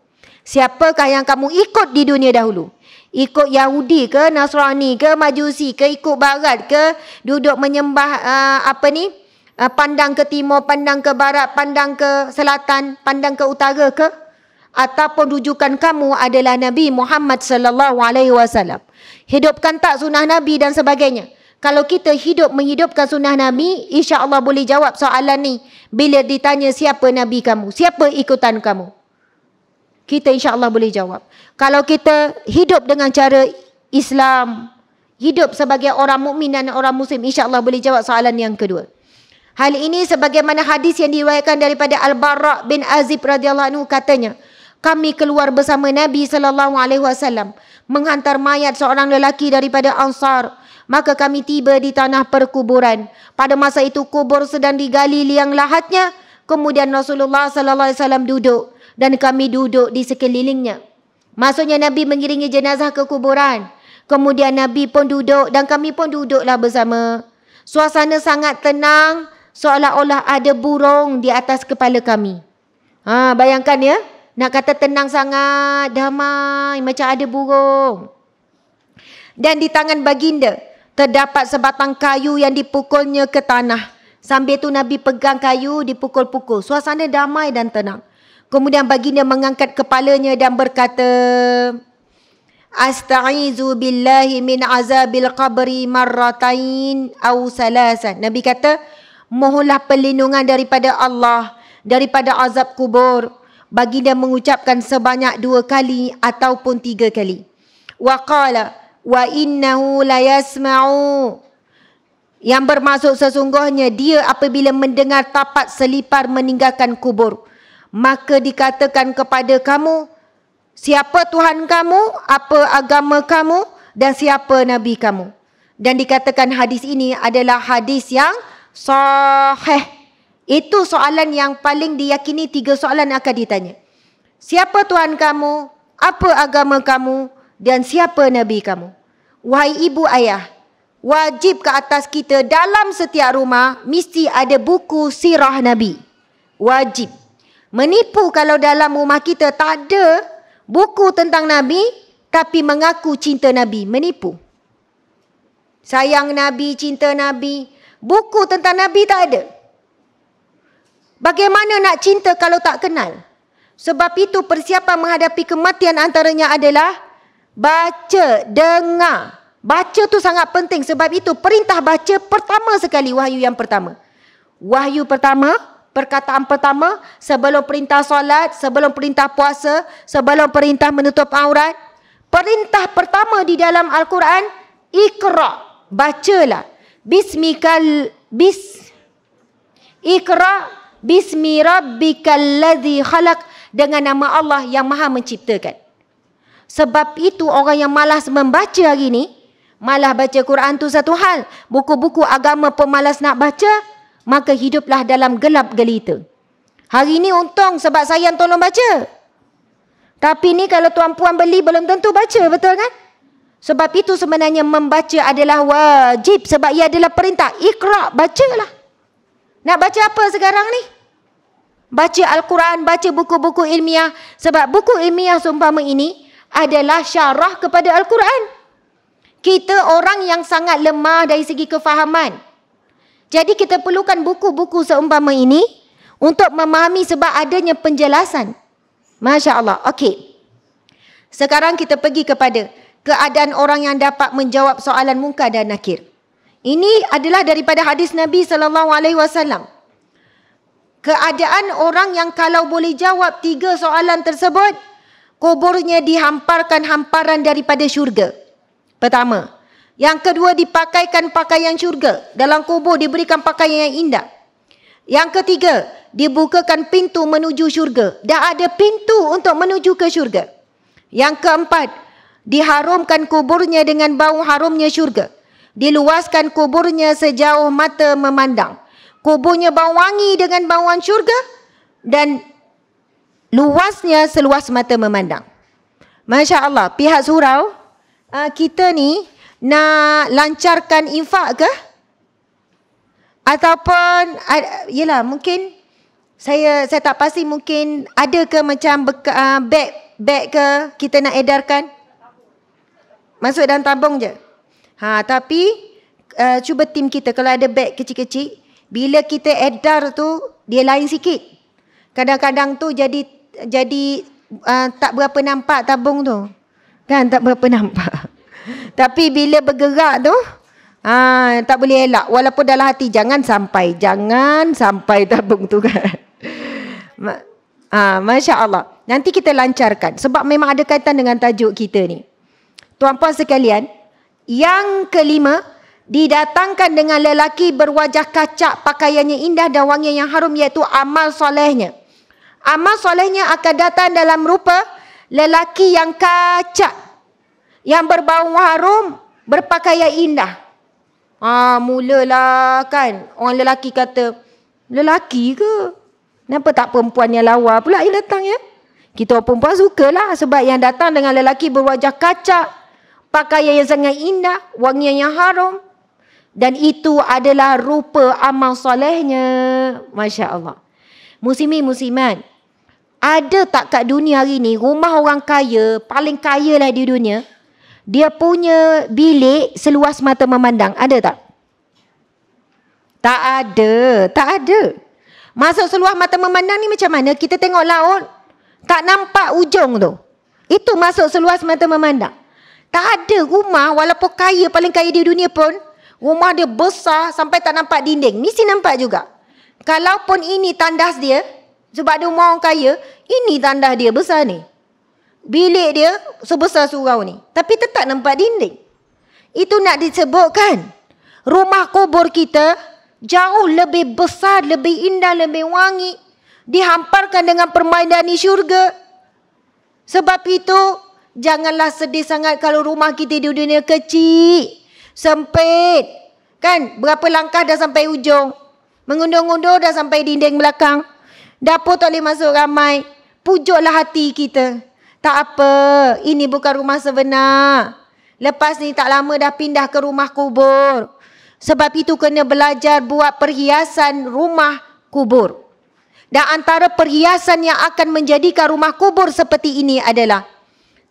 Siapakah yang kamu ikut di dunia dahulu? Ikut Yahudi ke, Nasrani ke, Majusi ke, ikut barat ke, duduk menyembah uh, apa ni? Ah, pandang ke timur, pandang ke barat, pandang ke selatan, pandang ke utara ke? Ataupun rujukan kamu adalah Nabi Muhammad sallallahu alaihi wasallam. Hidupkan tak sunnah Nabi dan sebagainya. Kalau kita hidup menghidupkan sunnah Nabi, insya-Allah boleh jawab soalan ni. Bila ditanya siapa Nabi kamu? Siapa ikutan kamu? Kita insya-Allah boleh jawab. Kalau kita hidup dengan cara Islam, hidup sebagai orang mukmin dan orang muslim, insya-Allah boleh jawab soalan yang kedua. Hal ini sebagaimana hadis yang diriwayatkan daripada Al-Bara bin Azib radhiyallahu anhu katanya, kami keluar bersama Nabi sallallahu alaihi wasallam menghantar mayat seorang lelaki daripada Ansar. Maka kami tiba di tanah perkuburan. Pada masa itu kubur sedang digali liang lahatnya. Kemudian Rasulullah sallallahu alaihi wasallam duduk dan kami duduk di sekelilingnya. Maksudnya Nabi mengiringi jenazah ke kuburan. Kemudian Nabi pun duduk dan kami pun duduklah bersama. Suasana sangat tenang seolah-olah ada burung di atas kepala kami. Ha, bayangkan ya, nak kata tenang sangat, damai, macam ada burung. Dan di tangan baginda, terdapat sebatang kayu yang dipukulnya ke tanah. Sambil tu Nabi pegang kayu, dipukul-pukul. Suasana damai dan tenang. Kemudian baginda mengangkat kepalanya dan berkata, Astaizu billahi min azabil qabri marratain au salasan. Nabi kata, Mohonlah perlindungan daripada Allah daripada azab kubur. bagi dia mengucapkan sebanyak dua kali ataupun tiga kali. Wa qala wa innahu la yasma'u. Yang bermaksud sesungguhnya dia apabila mendengar tapak selipar meninggalkan kubur. Maka dikatakan kepada kamu, siapa Tuhan kamu, apa agama kamu dan siapa Nabi kamu. Dan dikatakan hadis ini adalah hadis yang Soheh Itu soalan yang paling diyakini tiga soalan akan ditanya. Siapa Tuhan kamu? Apa agama kamu? Dan siapa Nabi kamu? Wahai ibu ayah, wajib ke atas kita dalam setiap rumah mesti ada buku sirah Nabi. Wajib. Menipu kalau dalam rumah kita tak ada buku tentang Nabi tapi mengaku cinta Nabi. Menipu. Sayang Nabi, cinta Nabi. Buku tentang Nabi tak ada. Bagaimana nak cinta kalau tak kenal? Sebab itu persiapan menghadapi kematian antaranya adalah baca, dengar. Baca tu sangat penting sebab itu perintah baca pertama sekali wahyu yang pertama. Wahyu pertama, perkataan pertama sebelum perintah solat, sebelum perintah puasa, sebelum perintah menutup aurat. Perintah pertama di dalam Al-Quran, ikra, bacalah bismikal bis ikra bismi rabbikal ladzi khalaq dengan nama Allah yang maha menciptakan. Sebab itu orang yang malas membaca hari ini, malah baca Quran tu satu hal. Buku-buku agama pemalas nak baca, maka hiduplah dalam gelap gelita. Hari ini untung sebab saya yang tolong baca. Tapi ni kalau tuan puan beli belum tentu baca, betul kan? Sebab itu sebenarnya membaca adalah wajib sebab ia adalah perintah. Iqra, bacalah. Nak baca apa sekarang ni? Baca Al-Quran, baca buku-buku ilmiah. Sebab buku ilmiah seumpama ini adalah syarah kepada Al-Quran. Kita orang yang sangat lemah dari segi kefahaman. Jadi kita perlukan buku-buku seumpama ini untuk memahami sebab adanya penjelasan. Masya Allah. Okey. Sekarang kita pergi kepada keadaan orang yang dapat menjawab soalan mungkar dan nakir. Ini adalah daripada hadis Nabi sallallahu alaihi wasallam. Keadaan orang yang kalau boleh jawab tiga soalan tersebut, kuburnya dihamparkan hamparan daripada syurga. Pertama, yang kedua dipakaikan pakaian syurga, dalam kubur diberikan pakaian yang indah. Yang ketiga, dibukakan pintu menuju syurga. Dah ada pintu untuk menuju ke syurga. Yang keempat, Diharumkan kuburnya dengan bau harumnya syurga. Diluaskan kuburnya sejauh mata memandang. Kuburnya bau wangi dengan bauan syurga. Dan luasnya seluas mata memandang. Masya Allah, pihak surau, ah, kita ni nak lancarkan infak ke? Ataupun, uh, yelah mungkin saya saya tak pasti mungkin ada ke macam ah, beg beg ke kita nak edarkan? Masuk dalam tabung je. Ha, tapi uh, cuba tim kita kalau ada beg kecil-kecil, bila kita edar tu dia lain sikit. Kadang-kadang tu jadi jadi uh, tak berapa nampak tabung tu. Kan tak berapa nampak. Tapi bila bergerak tu ha, tak boleh elak walaupun dalam hati jangan sampai jangan sampai tabung tu kan. Ha, Masya Allah Nanti kita lancarkan Sebab memang ada kaitan dengan tajuk kita ni Tuan-puan sekalian, yang kelima didatangkan dengan lelaki berwajah kacak, pakaiannya indah dan wangi yang harum iaitu amal solehnya. Amal solehnya akan datang dalam rupa lelaki yang kacak, yang berbau harum, berpakaian indah. Ah, mulalah kan orang lelaki kata, lelaki ke? Kenapa tak perempuan yang lawa pula yang datang ya? Kita perempuan sukalah sebab yang datang dengan lelaki berwajah kacak, pakaian yang sangat indah, wangian yang harum. Dan itu adalah rupa amal solehnya. Masya Allah. Musimi musiman. Ada tak kat dunia hari ni rumah orang kaya, paling kaya lah di dunia. Dia punya bilik seluas mata memandang. Ada tak? Tak ada. Tak ada. Masuk seluas mata memandang ni macam mana? Kita tengok laut. Tak nampak ujung tu. Itu masuk seluas mata memandang. Tak ada rumah walaupun kaya paling kaya di dunia pun rumah dia besar sampai tak nampak dinding. Mesti nampak juga. Kalaupun ini tandas dia sebab dia rumah orang kaya, ini tandas dia besar ni. Bilik dia sebesar surau ni. Tapi tetap nampak dinding. Itu nak disebutkan. Rumah kubur kita jauh lebih besar, lebih indah, lebih wangi. Dihamparkan dengan permainan di syurga. Sebab itu Janganlah sedih sangat kalau rumah kita di dunia kecil. Sempit. Kan? Berapa langkah dah sampai ujung. Mengundur-undur dah sampai dinding belakang. Dapur tak boleh masuk ramai. Pujuklah hati kita. Tak apa. Ini bukan rumah sebenar. Lepas ni tak lama dah pindah ke rumah kubur. Sebab itu kena belajar buat perhiasan rumah kubur. Dan antara perhiasan yang akan menjadikan rumah kubur seperti ini adalah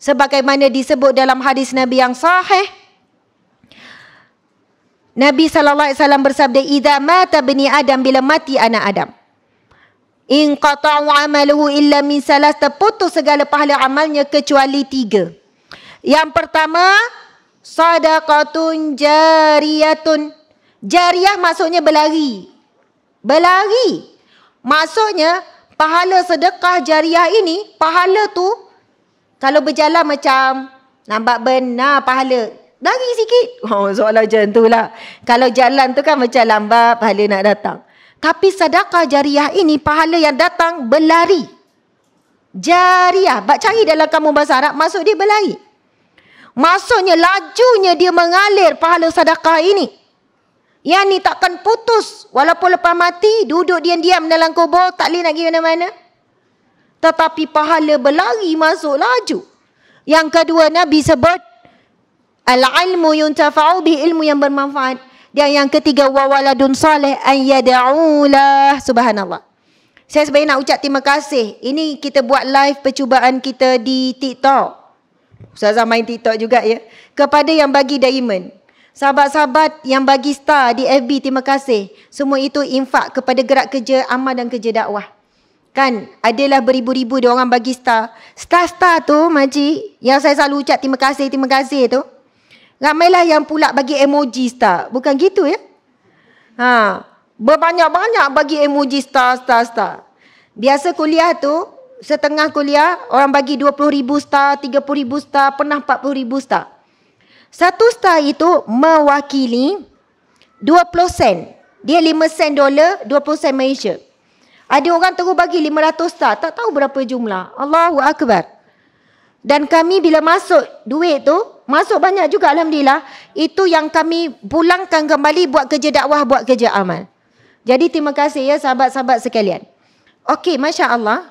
sebagaimana disebut dalam hadis Nabi yang sahih. Nabi sallallahu bersabda idza mata bini adam bila mati anak adam in qata'u amaluhu illa min salas terputus segala pahala amalnya kecuali tiga. Yang pertama sadaqatun jariyatun. Jariyah maksudnya berlari. Berlari. Maksudnya pahala sedekah jariyah ini pahala tu kalau berjalan macam nampak benar pahala. Lari sikit. Oh, soalan macam tu lah. Kalau jalan tu kan macam lambat pahala nak datang. Tapi sadakah jariah ini pahala yang datang berlari. Jariah. Bak cari dalam kamu bahasa Arab maksud dia berlari. Maksudnya lajunya dia mengalir pahala sadakah ini. Yang ni takkan putus walaupun lepas mati duduk diam-diam dalam kubur tak boleh nak pergi mana-mana tetapi pahala berlari masuk laju. Yang kedua Nabi sebut al-ilmu yuntafa'u bi ilmu yang bermanfaat. Dan yang ketiga wa waladun saleh an yad'ulah subhanallah. Saya sebenarnya nak ucap terima kasih. Ini kita buat live percubaan kita di TikTok. Ustazah main TikTok juga ya. Kepada yang bagi diamond. Sahabat-sahabat yang bagi star di FB terima kasih. Semua itu infak kepada gerak kerja amal dan kerja dakwah. Kan adalah beribu-ribu dia orang bagi star. Star-star tu makcik yang saya selalu ucap terima kasih, terima kasih tu. Ramailah yang pula bagi emoji star. Bukan gitu ya. Ha. Berbanyak-banyak bagi emoji star, star, star. Biasa kuliah tu, setengah kuliah orang bagi 20,000 star, 30,000 star, pernah 40,000 star. Satu star itu mewakili 20 sen. Dia 5 sen dolar, 20 sen Malaysia. Ada orang terus bagi 500 sah, tak tahu berapa jumlah. Allahu Akbar. Dan kami bila masuk duit tu, masuk banyak juga Alhamdulillah. Itu yang kami pulangkan kembali buat kerja dakwah, buat kerja amal. Jadi terima kasih ya sahabat-sahabat sekalian. Okey, Masya Allah.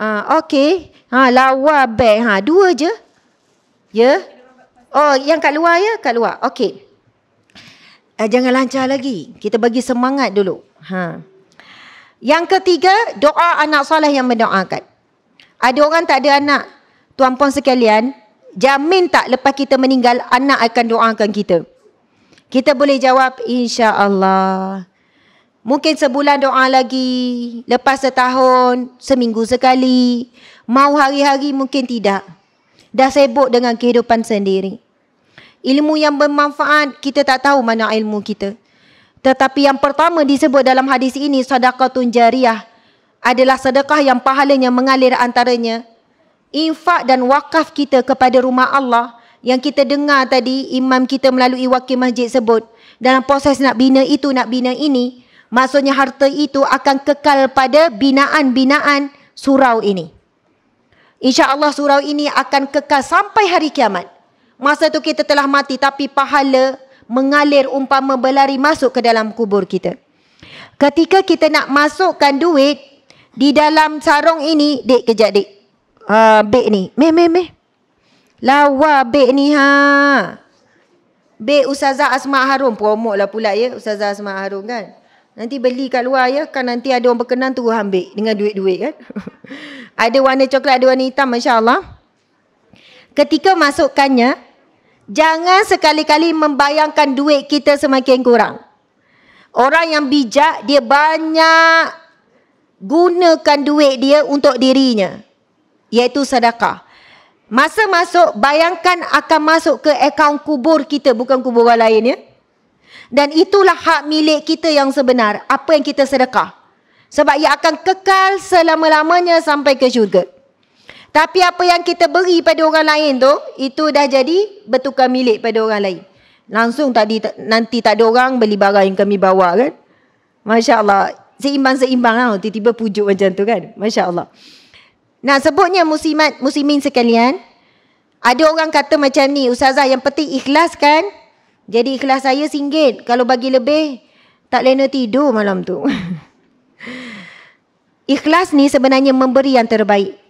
Ha, Okey. Ha, lawa bag. Ha, dua je. Ya. Yeah. Oh, yang kat luar ya? Kat luar. Okey. Eh, jangan lancar lagi. Kita bagi semangat dulu. Ha. Yang ketiga, doa anak soleh yang mendoakan. Ada orang tak ada anak, tuan puan sekalian, jamin tak lepas kita meninggal, anak akan doakan kita. Kita boleh jawab, insya Allah. Mungkin sebulan doa lagi, lepas setahun, seminggu sekali, mau hari-hari mungkin tidak. Dah sibuk dengan kehidupan sendiri. Ilmu yang bermanfaat, kita tak tahu mana ilmu kita. Tetapi yang pertama disebut dalam hadis ini sedekah tunjariah adalah sedekah yang pahalanya mengalir antaranya infak dan wakaf kita kepada rumah Allah yang kita dengar tadi imam kita melalui wakil masjid sebut dalam proses nak bina itu nak bina ini maksudnya harta itu akan kekal pada binaan-binaan surau ini Insya Allah surau ini akan kekal sampai hari kiamat masa itu kita telah mati tapi pahala mengalir umpama berlari masuk ke dalam kubur kita. Ketika kita nak masukkan duit di dalam sarung ini, dek kejap dek. Uh, bek ni. Meh, meh, meh. Lawa bek ni ha. Bek Ustazah Asma Harum. Promok lah pula ya Ustazah Asma Harum kan. Nanti beli kat luar ya. Kan nanti ada orang berkenan tu ambil dengan duit-duit kan. ada warna coklat, ada warna hitam. Masya Allah. Ketika masukkannya, Jangan sekali-kali membayangkan duit kita semakin kurang. Orang yang bijak dia banyak gunakan duit dia untuk dirinya iaitu sedekah. Masa masuk bayangkan akan masuk ke akaun kubur kita bukan kubur orang lain ya. Dan itulah hak milik kita yang sebenar apa yang kita sedekah. Sebab ia akan kekal selama-lamanya sampai ke syurga. Tapi apa yang kita beri pada orang lain tu, itu dah jadi bertukar milik pada orang lain. Langsung tadi nanti tak ada orang beli barang yang kami bawa kan. Masya Allah. Seimbang-seimbang lah. Tiba-tiba pujuk macam tu kan. Masya Allah. Nah sebutnya musimat, musimin sekalian. Ada orang kata macam ni. Ustazah yang penting ikhlas kan. Jadi ikhlas saya singgit. Kalau bagi lebih, tak lena tidur malam tu. ikhlas ni sebenarnya memberi yang terbaik.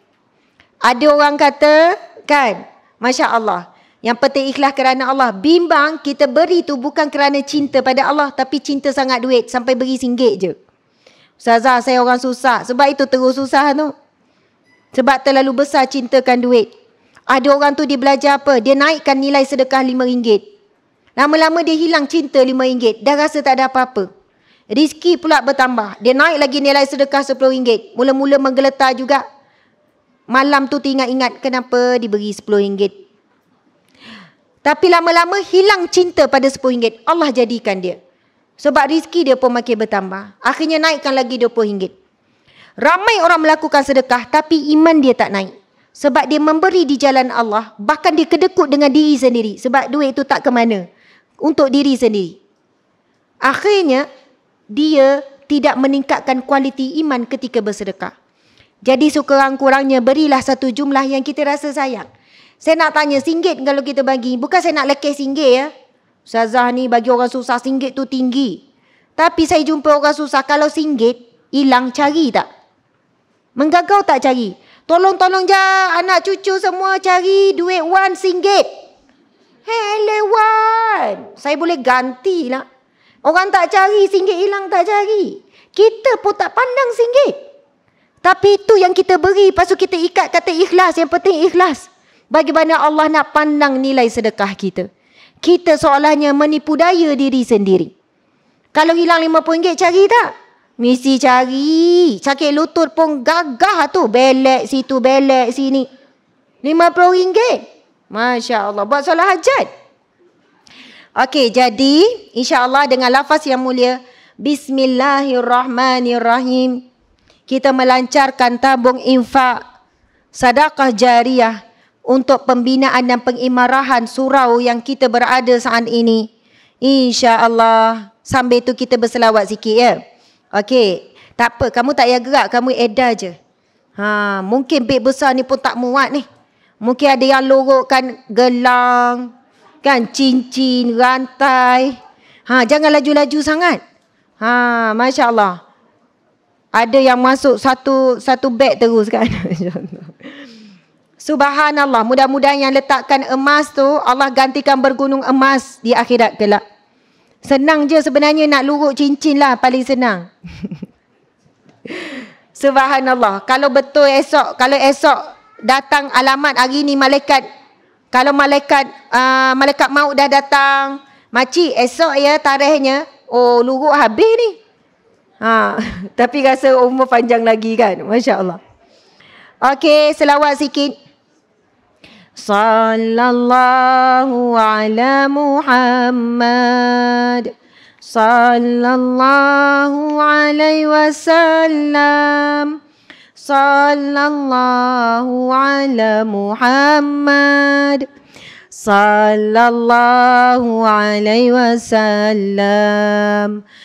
Ada orang kata, kan? Masya Allah. Yang penting ikhlas kerana Allah. Bimbang kita beri tu bukan kerana cinta pada Allah. Tapi cinta sangat duit. Sampai beri singgit je. Ustazah, saya orang susah. Sebab itu terus susah tu. Sebab terlalu besar cintakan duit. Ada orang tu dia belajar apa? Dia naikkan nilai sedekah RM5. Lama-lama dia hilang cinta RM5. Dah rasa tak ada apa-apa. Rizki pula bertambah. Dia naik lagi nilai sedekah RM10. Mula-mula menggeletar juga. Malam tu teringat-ingat kenapa diberi RM10. Tapi lama-lama hilang cinta pada RM10. Allah jadikan dia. Sebab rizki dia pun makin bertambah. Akhirnya naikkan lagi RM20. Ramai orang melakukan sedekah tapi iman dia tak naik. Sebab dia memberi di jalan Allah. Bahkan dia kedekut dengan diri sendiri. Sebab duit itu tak ke mana. Untuk diri sendiri. Akhirnya dia tidak meningkatkan kualiti iman ketika bersedekah. Jadi sekurang-kurangnya berilah satu jumlah yang kita rasa sayang. Saya nak tanya, singgit kalau kita bagi? Bukan saya nak lekeh singgit ya. Ustazah ni bagi orang susah singgit tu tinggi. Tapi saya jumpa orang susah kalau singgit, hilang cari tak? Menggagau tak cari? Tolong-tolong je anak cucu semua cari duit one singgit. Hei lewan, saya boleh ganti lah. Orang tak cari, singgit hilang tak cari. Kita pun tak pandang singgit. Tapi itu yang kita beri. Lepas kita ikat kata ikhlas. Yang penting ikhlas. Bagaimana Allah nak pandang nilai sedekah kita. Kita seolahnya menipu daya diri sendiri. Kalau hilang RM5 cari tak? Mesti cari. Sakit lutut pun gagah tu. Belek situ, belek sini. RM50. Masya Allah. Buat solat hajat. Okey, jadi insya Allah dengan lafaz yang mulia. Bismillahirrahmanirrahim kita melancarkan tabung infak sadakah jariah untuk pembinaan dan pengimarahan surau yang kita berada saat ini. insya Allah Sambil tu kita berselawat sikit ya. Okey. Tak apa. Kamu tak payah gerak. Kamu edar je. Ha, mungkin beg besar ni pun tak muat ni. Mungkin ada yang lorokkan gelang. Kan cincin, rantai. Ha, jangan laju-laju sangat. Ha, Masya Allah. Ada yang masuk satu satu beg terus kan. Subhanallah. Mudah-mudahan yang letakkan emas tu Allah gantikan bergunung emas di akhirat kelak. Senang je sebenarnya nak luruk cincin lah paling senang. Subhanallah. Kalau betul esok, kalau esok datang alamat hari ni malaikat. Kalau malaikat uh, malaikat maut dah datang. Makcik esok ya tarikhnya. Oh luruk habis ni. Ha, tapi rasa umur panjang lagi kan. Masya Allah. Okey, selawat sikit. Sallallahu ala Muhammad. Sallallahu alaihi wasallam. Sallallahu ala Muhammad. Sallallahu alaihi wasallam. Sallallahu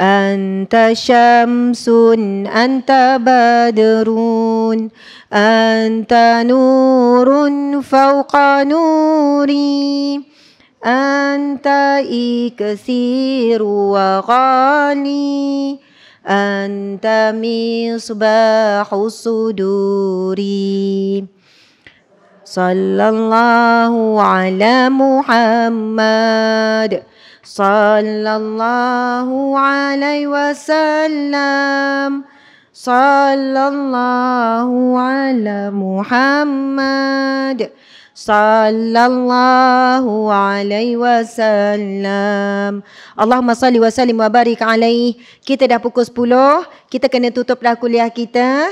أنت شمس أنت بدر أنت نور فوق نوري أنت إكسير وغالي أنت مصباح الصدور صلى الله على محمد Sallallahu alaihi wasallam, Sallallahu ala Muhammad, Sallallahu alaihi wasallam. الله عليه وسلم اللهم صل وسلم وبارك kita dah pukul 10 kita kena tutup dah kuliah kita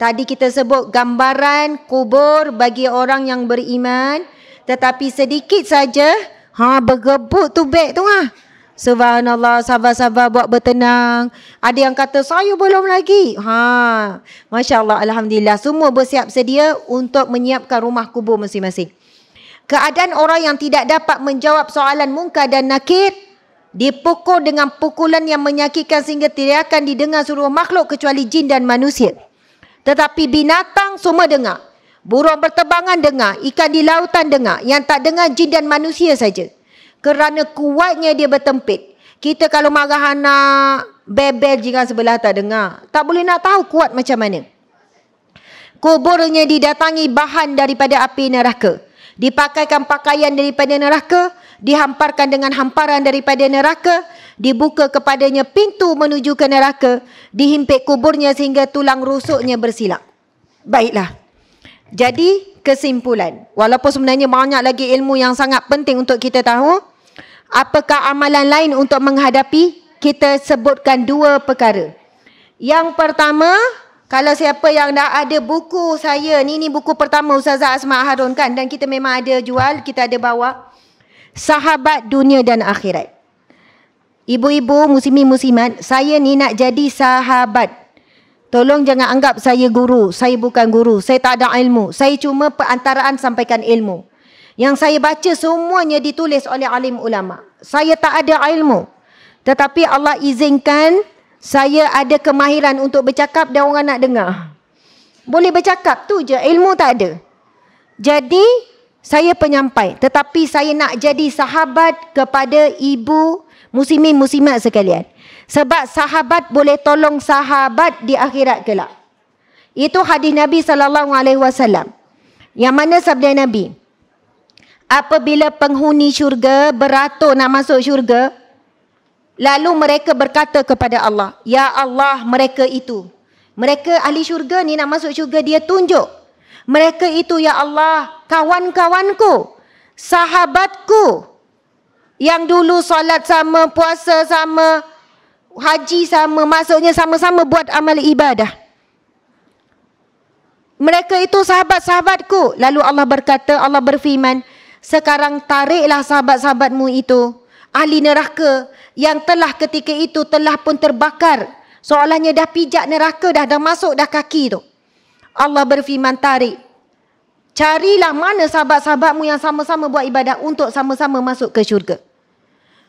tadi kita sebut gambaran kubur bagi orang yang beriman tetapi sedikit saja Ha bergebut tu beg tu ah. Subhanallah sabar-sabar buat bertenang. Ada yang kata saya belum lagi. Ha. Masya-Allah alhamdulillah semua bersiap sedia untuk menyiapkan rumah kubur masing-masing. Keadaan orang yang tidak dapat menjawab soalan mungkar dan nakir dipukul dengan pukulan yang menyakitkan sehingga teriakan didengar seluruh makhluk kecuali jin dan manusia. Tetapi binatang semua dengar. Burung bertebangan dengar, ikan di lautan dengar, yang tak dengar jin dan manusia saja. Kerana kuatnya dia bertempit. Kita kalau marah anak, bebel jiran sebelah tak dengar. Tak boleh nak tahu kuat macam mana. Kuburnya didatangi bahan daripada api neraka. Dipakaikan pakaian daripada neraka, dihamparkan dengan hamparan daripada neraka, dibuka kepadanya pintu menuju ke neraka, dihimpit kuburnya sehingga tulang rusuknya bersilap. Baiklah. Jadi kesimpulan, walaupun sebenarnya banyak lagi ilmu yang sangat penting untuk kita tahu, apakah amalan lain untuk menghadapi? Kita sebutkan dua perkara. Yang pertama, kalau siapa yang dah ada buku saya ni, ni buku pertama Ustazah Asma' Harun kan dan kita memang ada jual, kita ada bawa. Sahabat dunia dan akhirat. Ibu-ibu, muslimin, muslimat, saya ni nak jadi sahabat Tolong jangan anggap saya guru, saya bukan guru, saya tak ada ilmu. Saya cuma perantaraan sampaikan ilmu. Yang saya baca semuanya ditulis oleh alim ulama. Saya tak ada ilmu. Tetapi Allah izinkan saya ada kemahiran untuk bercakap dan orang nak dengar. Boleh bercakap tu je, ilmu tak ada. Jadi saya penyampai, tetapi saya nak jadi sahabat kepada ibu muslimin muslimat sekalian sebab sahabat boleh tolong sahabat di akhirat kelak itu hadis nabi sallallahu alaihi wasallam yang mana sabda nabi apabila penghuni syurga beratur nak masuk syurga lalu mereka berkata kepada Allah ya Allah mereka itu mereka ahli syurga ni nak masuk syurga dia tunjuk mereka itu ya Allah kawan-kawanku sahabatku yang dulu solat sama, puasa sama, haji sama, maksudnya sama-sama buat amal ibadah. Mereka itu sahabat-sahabatku. Lalu Allah berkata, Allah berfirman, sekarang tariklah sahabat-sahabatmu itu, ahli neraka yang telah ketika itu telah pun terbakar. Soalannya dah pijak neraka dah, dah masuk dah kaki tu. Allah berfirman tarik. Carilah mana sahabat-sahabatmu yang sama-sama buat ibadah untuk sama-sama masuk ke syurga.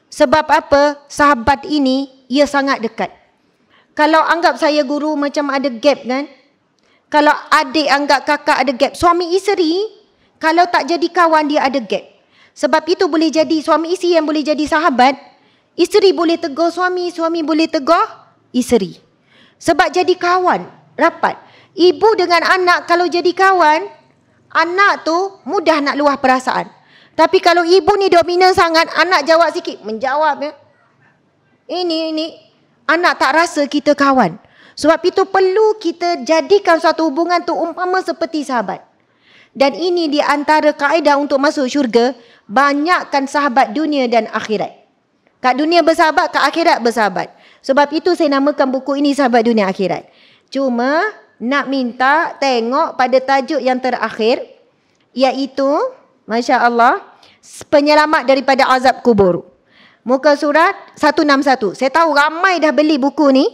Sebab apa? Sahabat ini ia sangat dekat. Kalau anggap saya guru macam ada gap kan? Kalau adik anggap kakak ada gap, suami isteri kalau tak jadi kawan dia ada gap. Sebab itu boleh jadi suami isteri yang boleh jadi sahabat. Isteri boleh tegur suami, suami boleh tegur isteri. Sebab jadi kawan, rapat. Ibu dengan anak kalau jadi kawan, anak tu mudah nak luah perasaan. Tapi kalau ibu ni dominan sangat, anak jawab sikit, menjawab ya. Ini ini anak tak rasa kita kawan. Sebab itu perlu kita jadikan suatu hubungan tu umpama seperti sahabat. Dan ini di antara kaedah untuk masuk syurga, banyakkan sahabat dunia dan akhirat. Kat dunia bersahabat, kat akhirat bersahabat. Sebab itu saya namakan buku ini sahabat dunia akhirat. Cuma nak minta tengok pada tajuk yang terakhir iaitu Masya Allah penyelamat daripada azab kubur. Muka surat 161. Saya tahu ramai dah beli buku ni.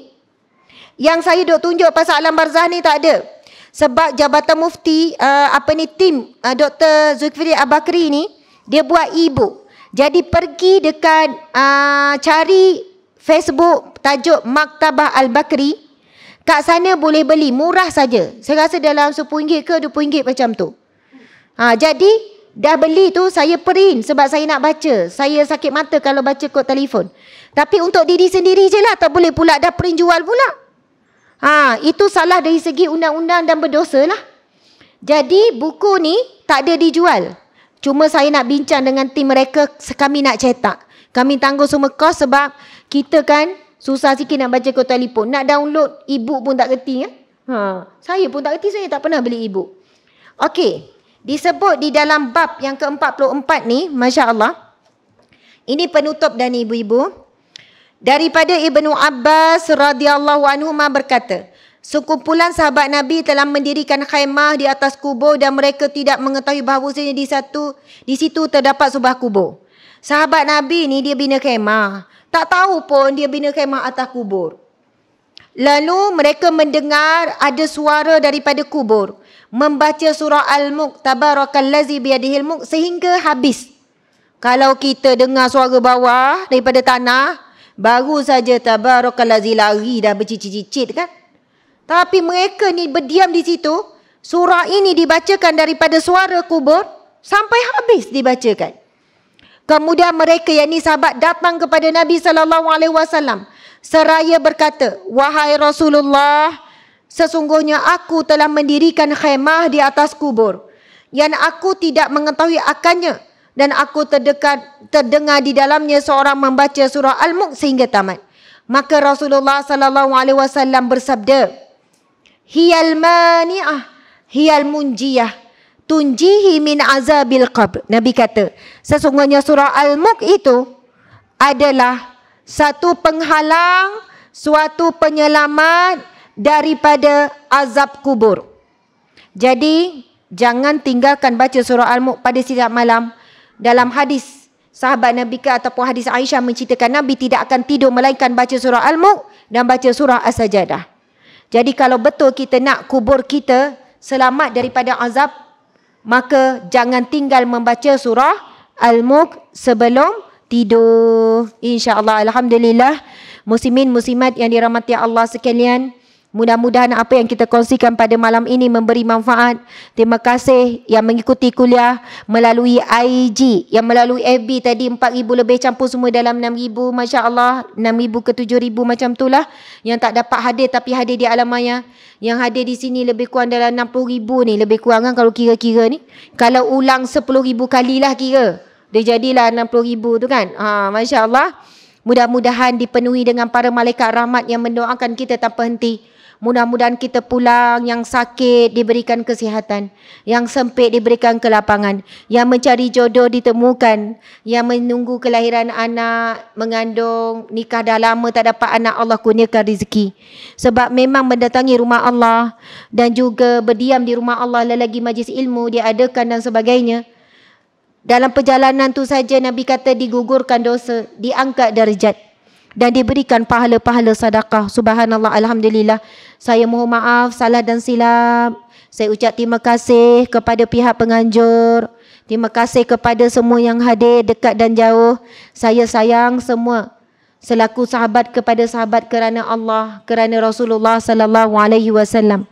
Yang saya dok tunjuk pasal alam barzah ni tak ada. Sebab Jabatan Mufti uh, apa ni tim uh, Dr. Zulfiri Abakri ni dia buat e-book. Jadi pergi dekat uh, cari Facebook tajuk Maktabah Al-Bakri. Kat sana boleh beli murah saja. Saya rasa dalam RM10 ke RM20 macam tu. Ha, jadi Dah beli tu saya print sebab saya nak baca. Saya sakit mata kalau baca kod telefon. Tapi untuk diri sendiri je lah. Tak boleh pula dah print jual pula. Ha, itu salah dari segi undang-undang dan berdosa lah. Jadi buku ni tak ada dijual. Cuma saya nak bincang dengan tim mereka. Kami nak cetak. Kami tanggung semua kos sebab kita kan susah sikit nak baca kod telefon. Nak download e-book pun tak kerti. Ya? Ha. Saya pun tak kerti. Saya tak pernah beli e-book. Okey disebut di dalam bab yang ke-44 ni, Masya Allah. Ini penutup dan ibu-ibu. Daripada Ibnu Abbas radhiyallahu anhu berkata, sekumpulan sahabat Nabi telah mendirikan khaymah di atas kubur dan mereka tidak mengetahui bahawa di satu di situ terdapat sebuah kubur. Sahabat Nabi ni dia bina khaymah Tak tahu pun dia bina khaymah atas kubur. Lalu mereka mendengar ada suara daripada kubur membaca surah Al-Mulk tabarakal lazi biyadihil mulk sehingga habis. Kalau kita dengar suara bawah daripada tanah, baru saja tabarakal lazi lari dah bercicit-cicit kan? Tapi mereka ni berdiam di situ, surah ini dibacakan daripada suara kubur sampai habis dibacakan. Kemudian mereka yang ni sahabat datang kepada Nabi sallallahu alaihi wasallam seraya berkata, "Wahai Rasulullah, Sesungguhnya aku telah mendirikan khemah di atas kubur yang aku tidak mengetahui akannya dan aku terdekat terdengar di dalamnya seorang membaca surah Al-Mulk sehingga tamat. Maka Rasulullah sallallahu alaihi wasallam bersabda, "Hiyal mani'ah, hiyal munjiyah, tunjihi min azabil qabr." Nabi kata, sesungguhnya surah Al-Mulk itu adalah satu penghalang, suatu penyelamat, daripada azab kubur. Jadi jangan tinggalkan baca surah Al-Mulk pada setiap malam. Dalam hadis sahabat Nabi ke ataupun hadis Aisyah menceritakan Nabi tidak akan tidur melainkan baca surah Al-Mulk dan baca surah As-Sajdah. Jadi kalau betul kita nak kubur kita selamat daripada azab maka jangan tinggal membaca surah Al-Mulk sebelum tidur. Insya-Allah alhamdulillah muslimin muslimat yang dirahmati Allah sekalian. Mudah-mudahan apa yang kita kongsikan pada malam ini memberi manfaat. Terima kasih yang mengikuti kuliah melalui IG, yang melalui FB tadi 4,000 lebih campur semua dalam 6,000. Masya Allah, 6,000 ke 7,000 macam itulah. Yang tak dapat hadir tapi hadir di alam maya. Yang hadir di sini lebih kurang dalam 60,000 ni. Lebih kurang kan kalau kira-kira ni. Kalau ulang 10,000 lah kira. Dia jadilah 60,000 tu kan. Ha, Masya Allah. Mudah-mudahan dipenuhi dengan para malaikat rahmat yang mendoakan kita tanpa henti. Mudah-mudahan kita pulang yang sakit diberikan kesihatan, yang sempit diberikan ke lapangan, yang mencari jodoh ditemukan, yang menunggu kelahiran anak, mengandung, nikah dah lama tak dapat anak Allah kurniakan rezeki. Sebab memang mendatangi rumah Allah dan juga berdiam di rumah Allah lagi majlis ilmu diadakan dan sebagainya. Dalam perjalanan tu saja Nabi kata digugurkan dosa, diangkat darjat dan diberikan pahala-pahala sedekah. Subhanallah, alhamdulillah. Saya mohon maaf salah dan silap. Saya ucap terima kasih kepada pihak penganjur. Terima kasih kepada semua yang hadir dekat dan jauh. Saya sayang semua selaku sahabat kepada sahabat kerana Allah, kerana Rasulullah sallallahu alaihi wasallam.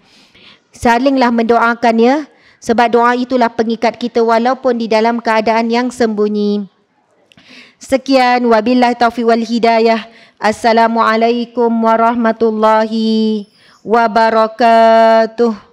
Salinglah mendoakan ya. Sebab doa itulah pengikat kita walaupun di dalam keadaan yang sembunyi. Sekian wabillahi taufiq wal hidayah. Assalamualaikum warahmatullahi wabarakatuh.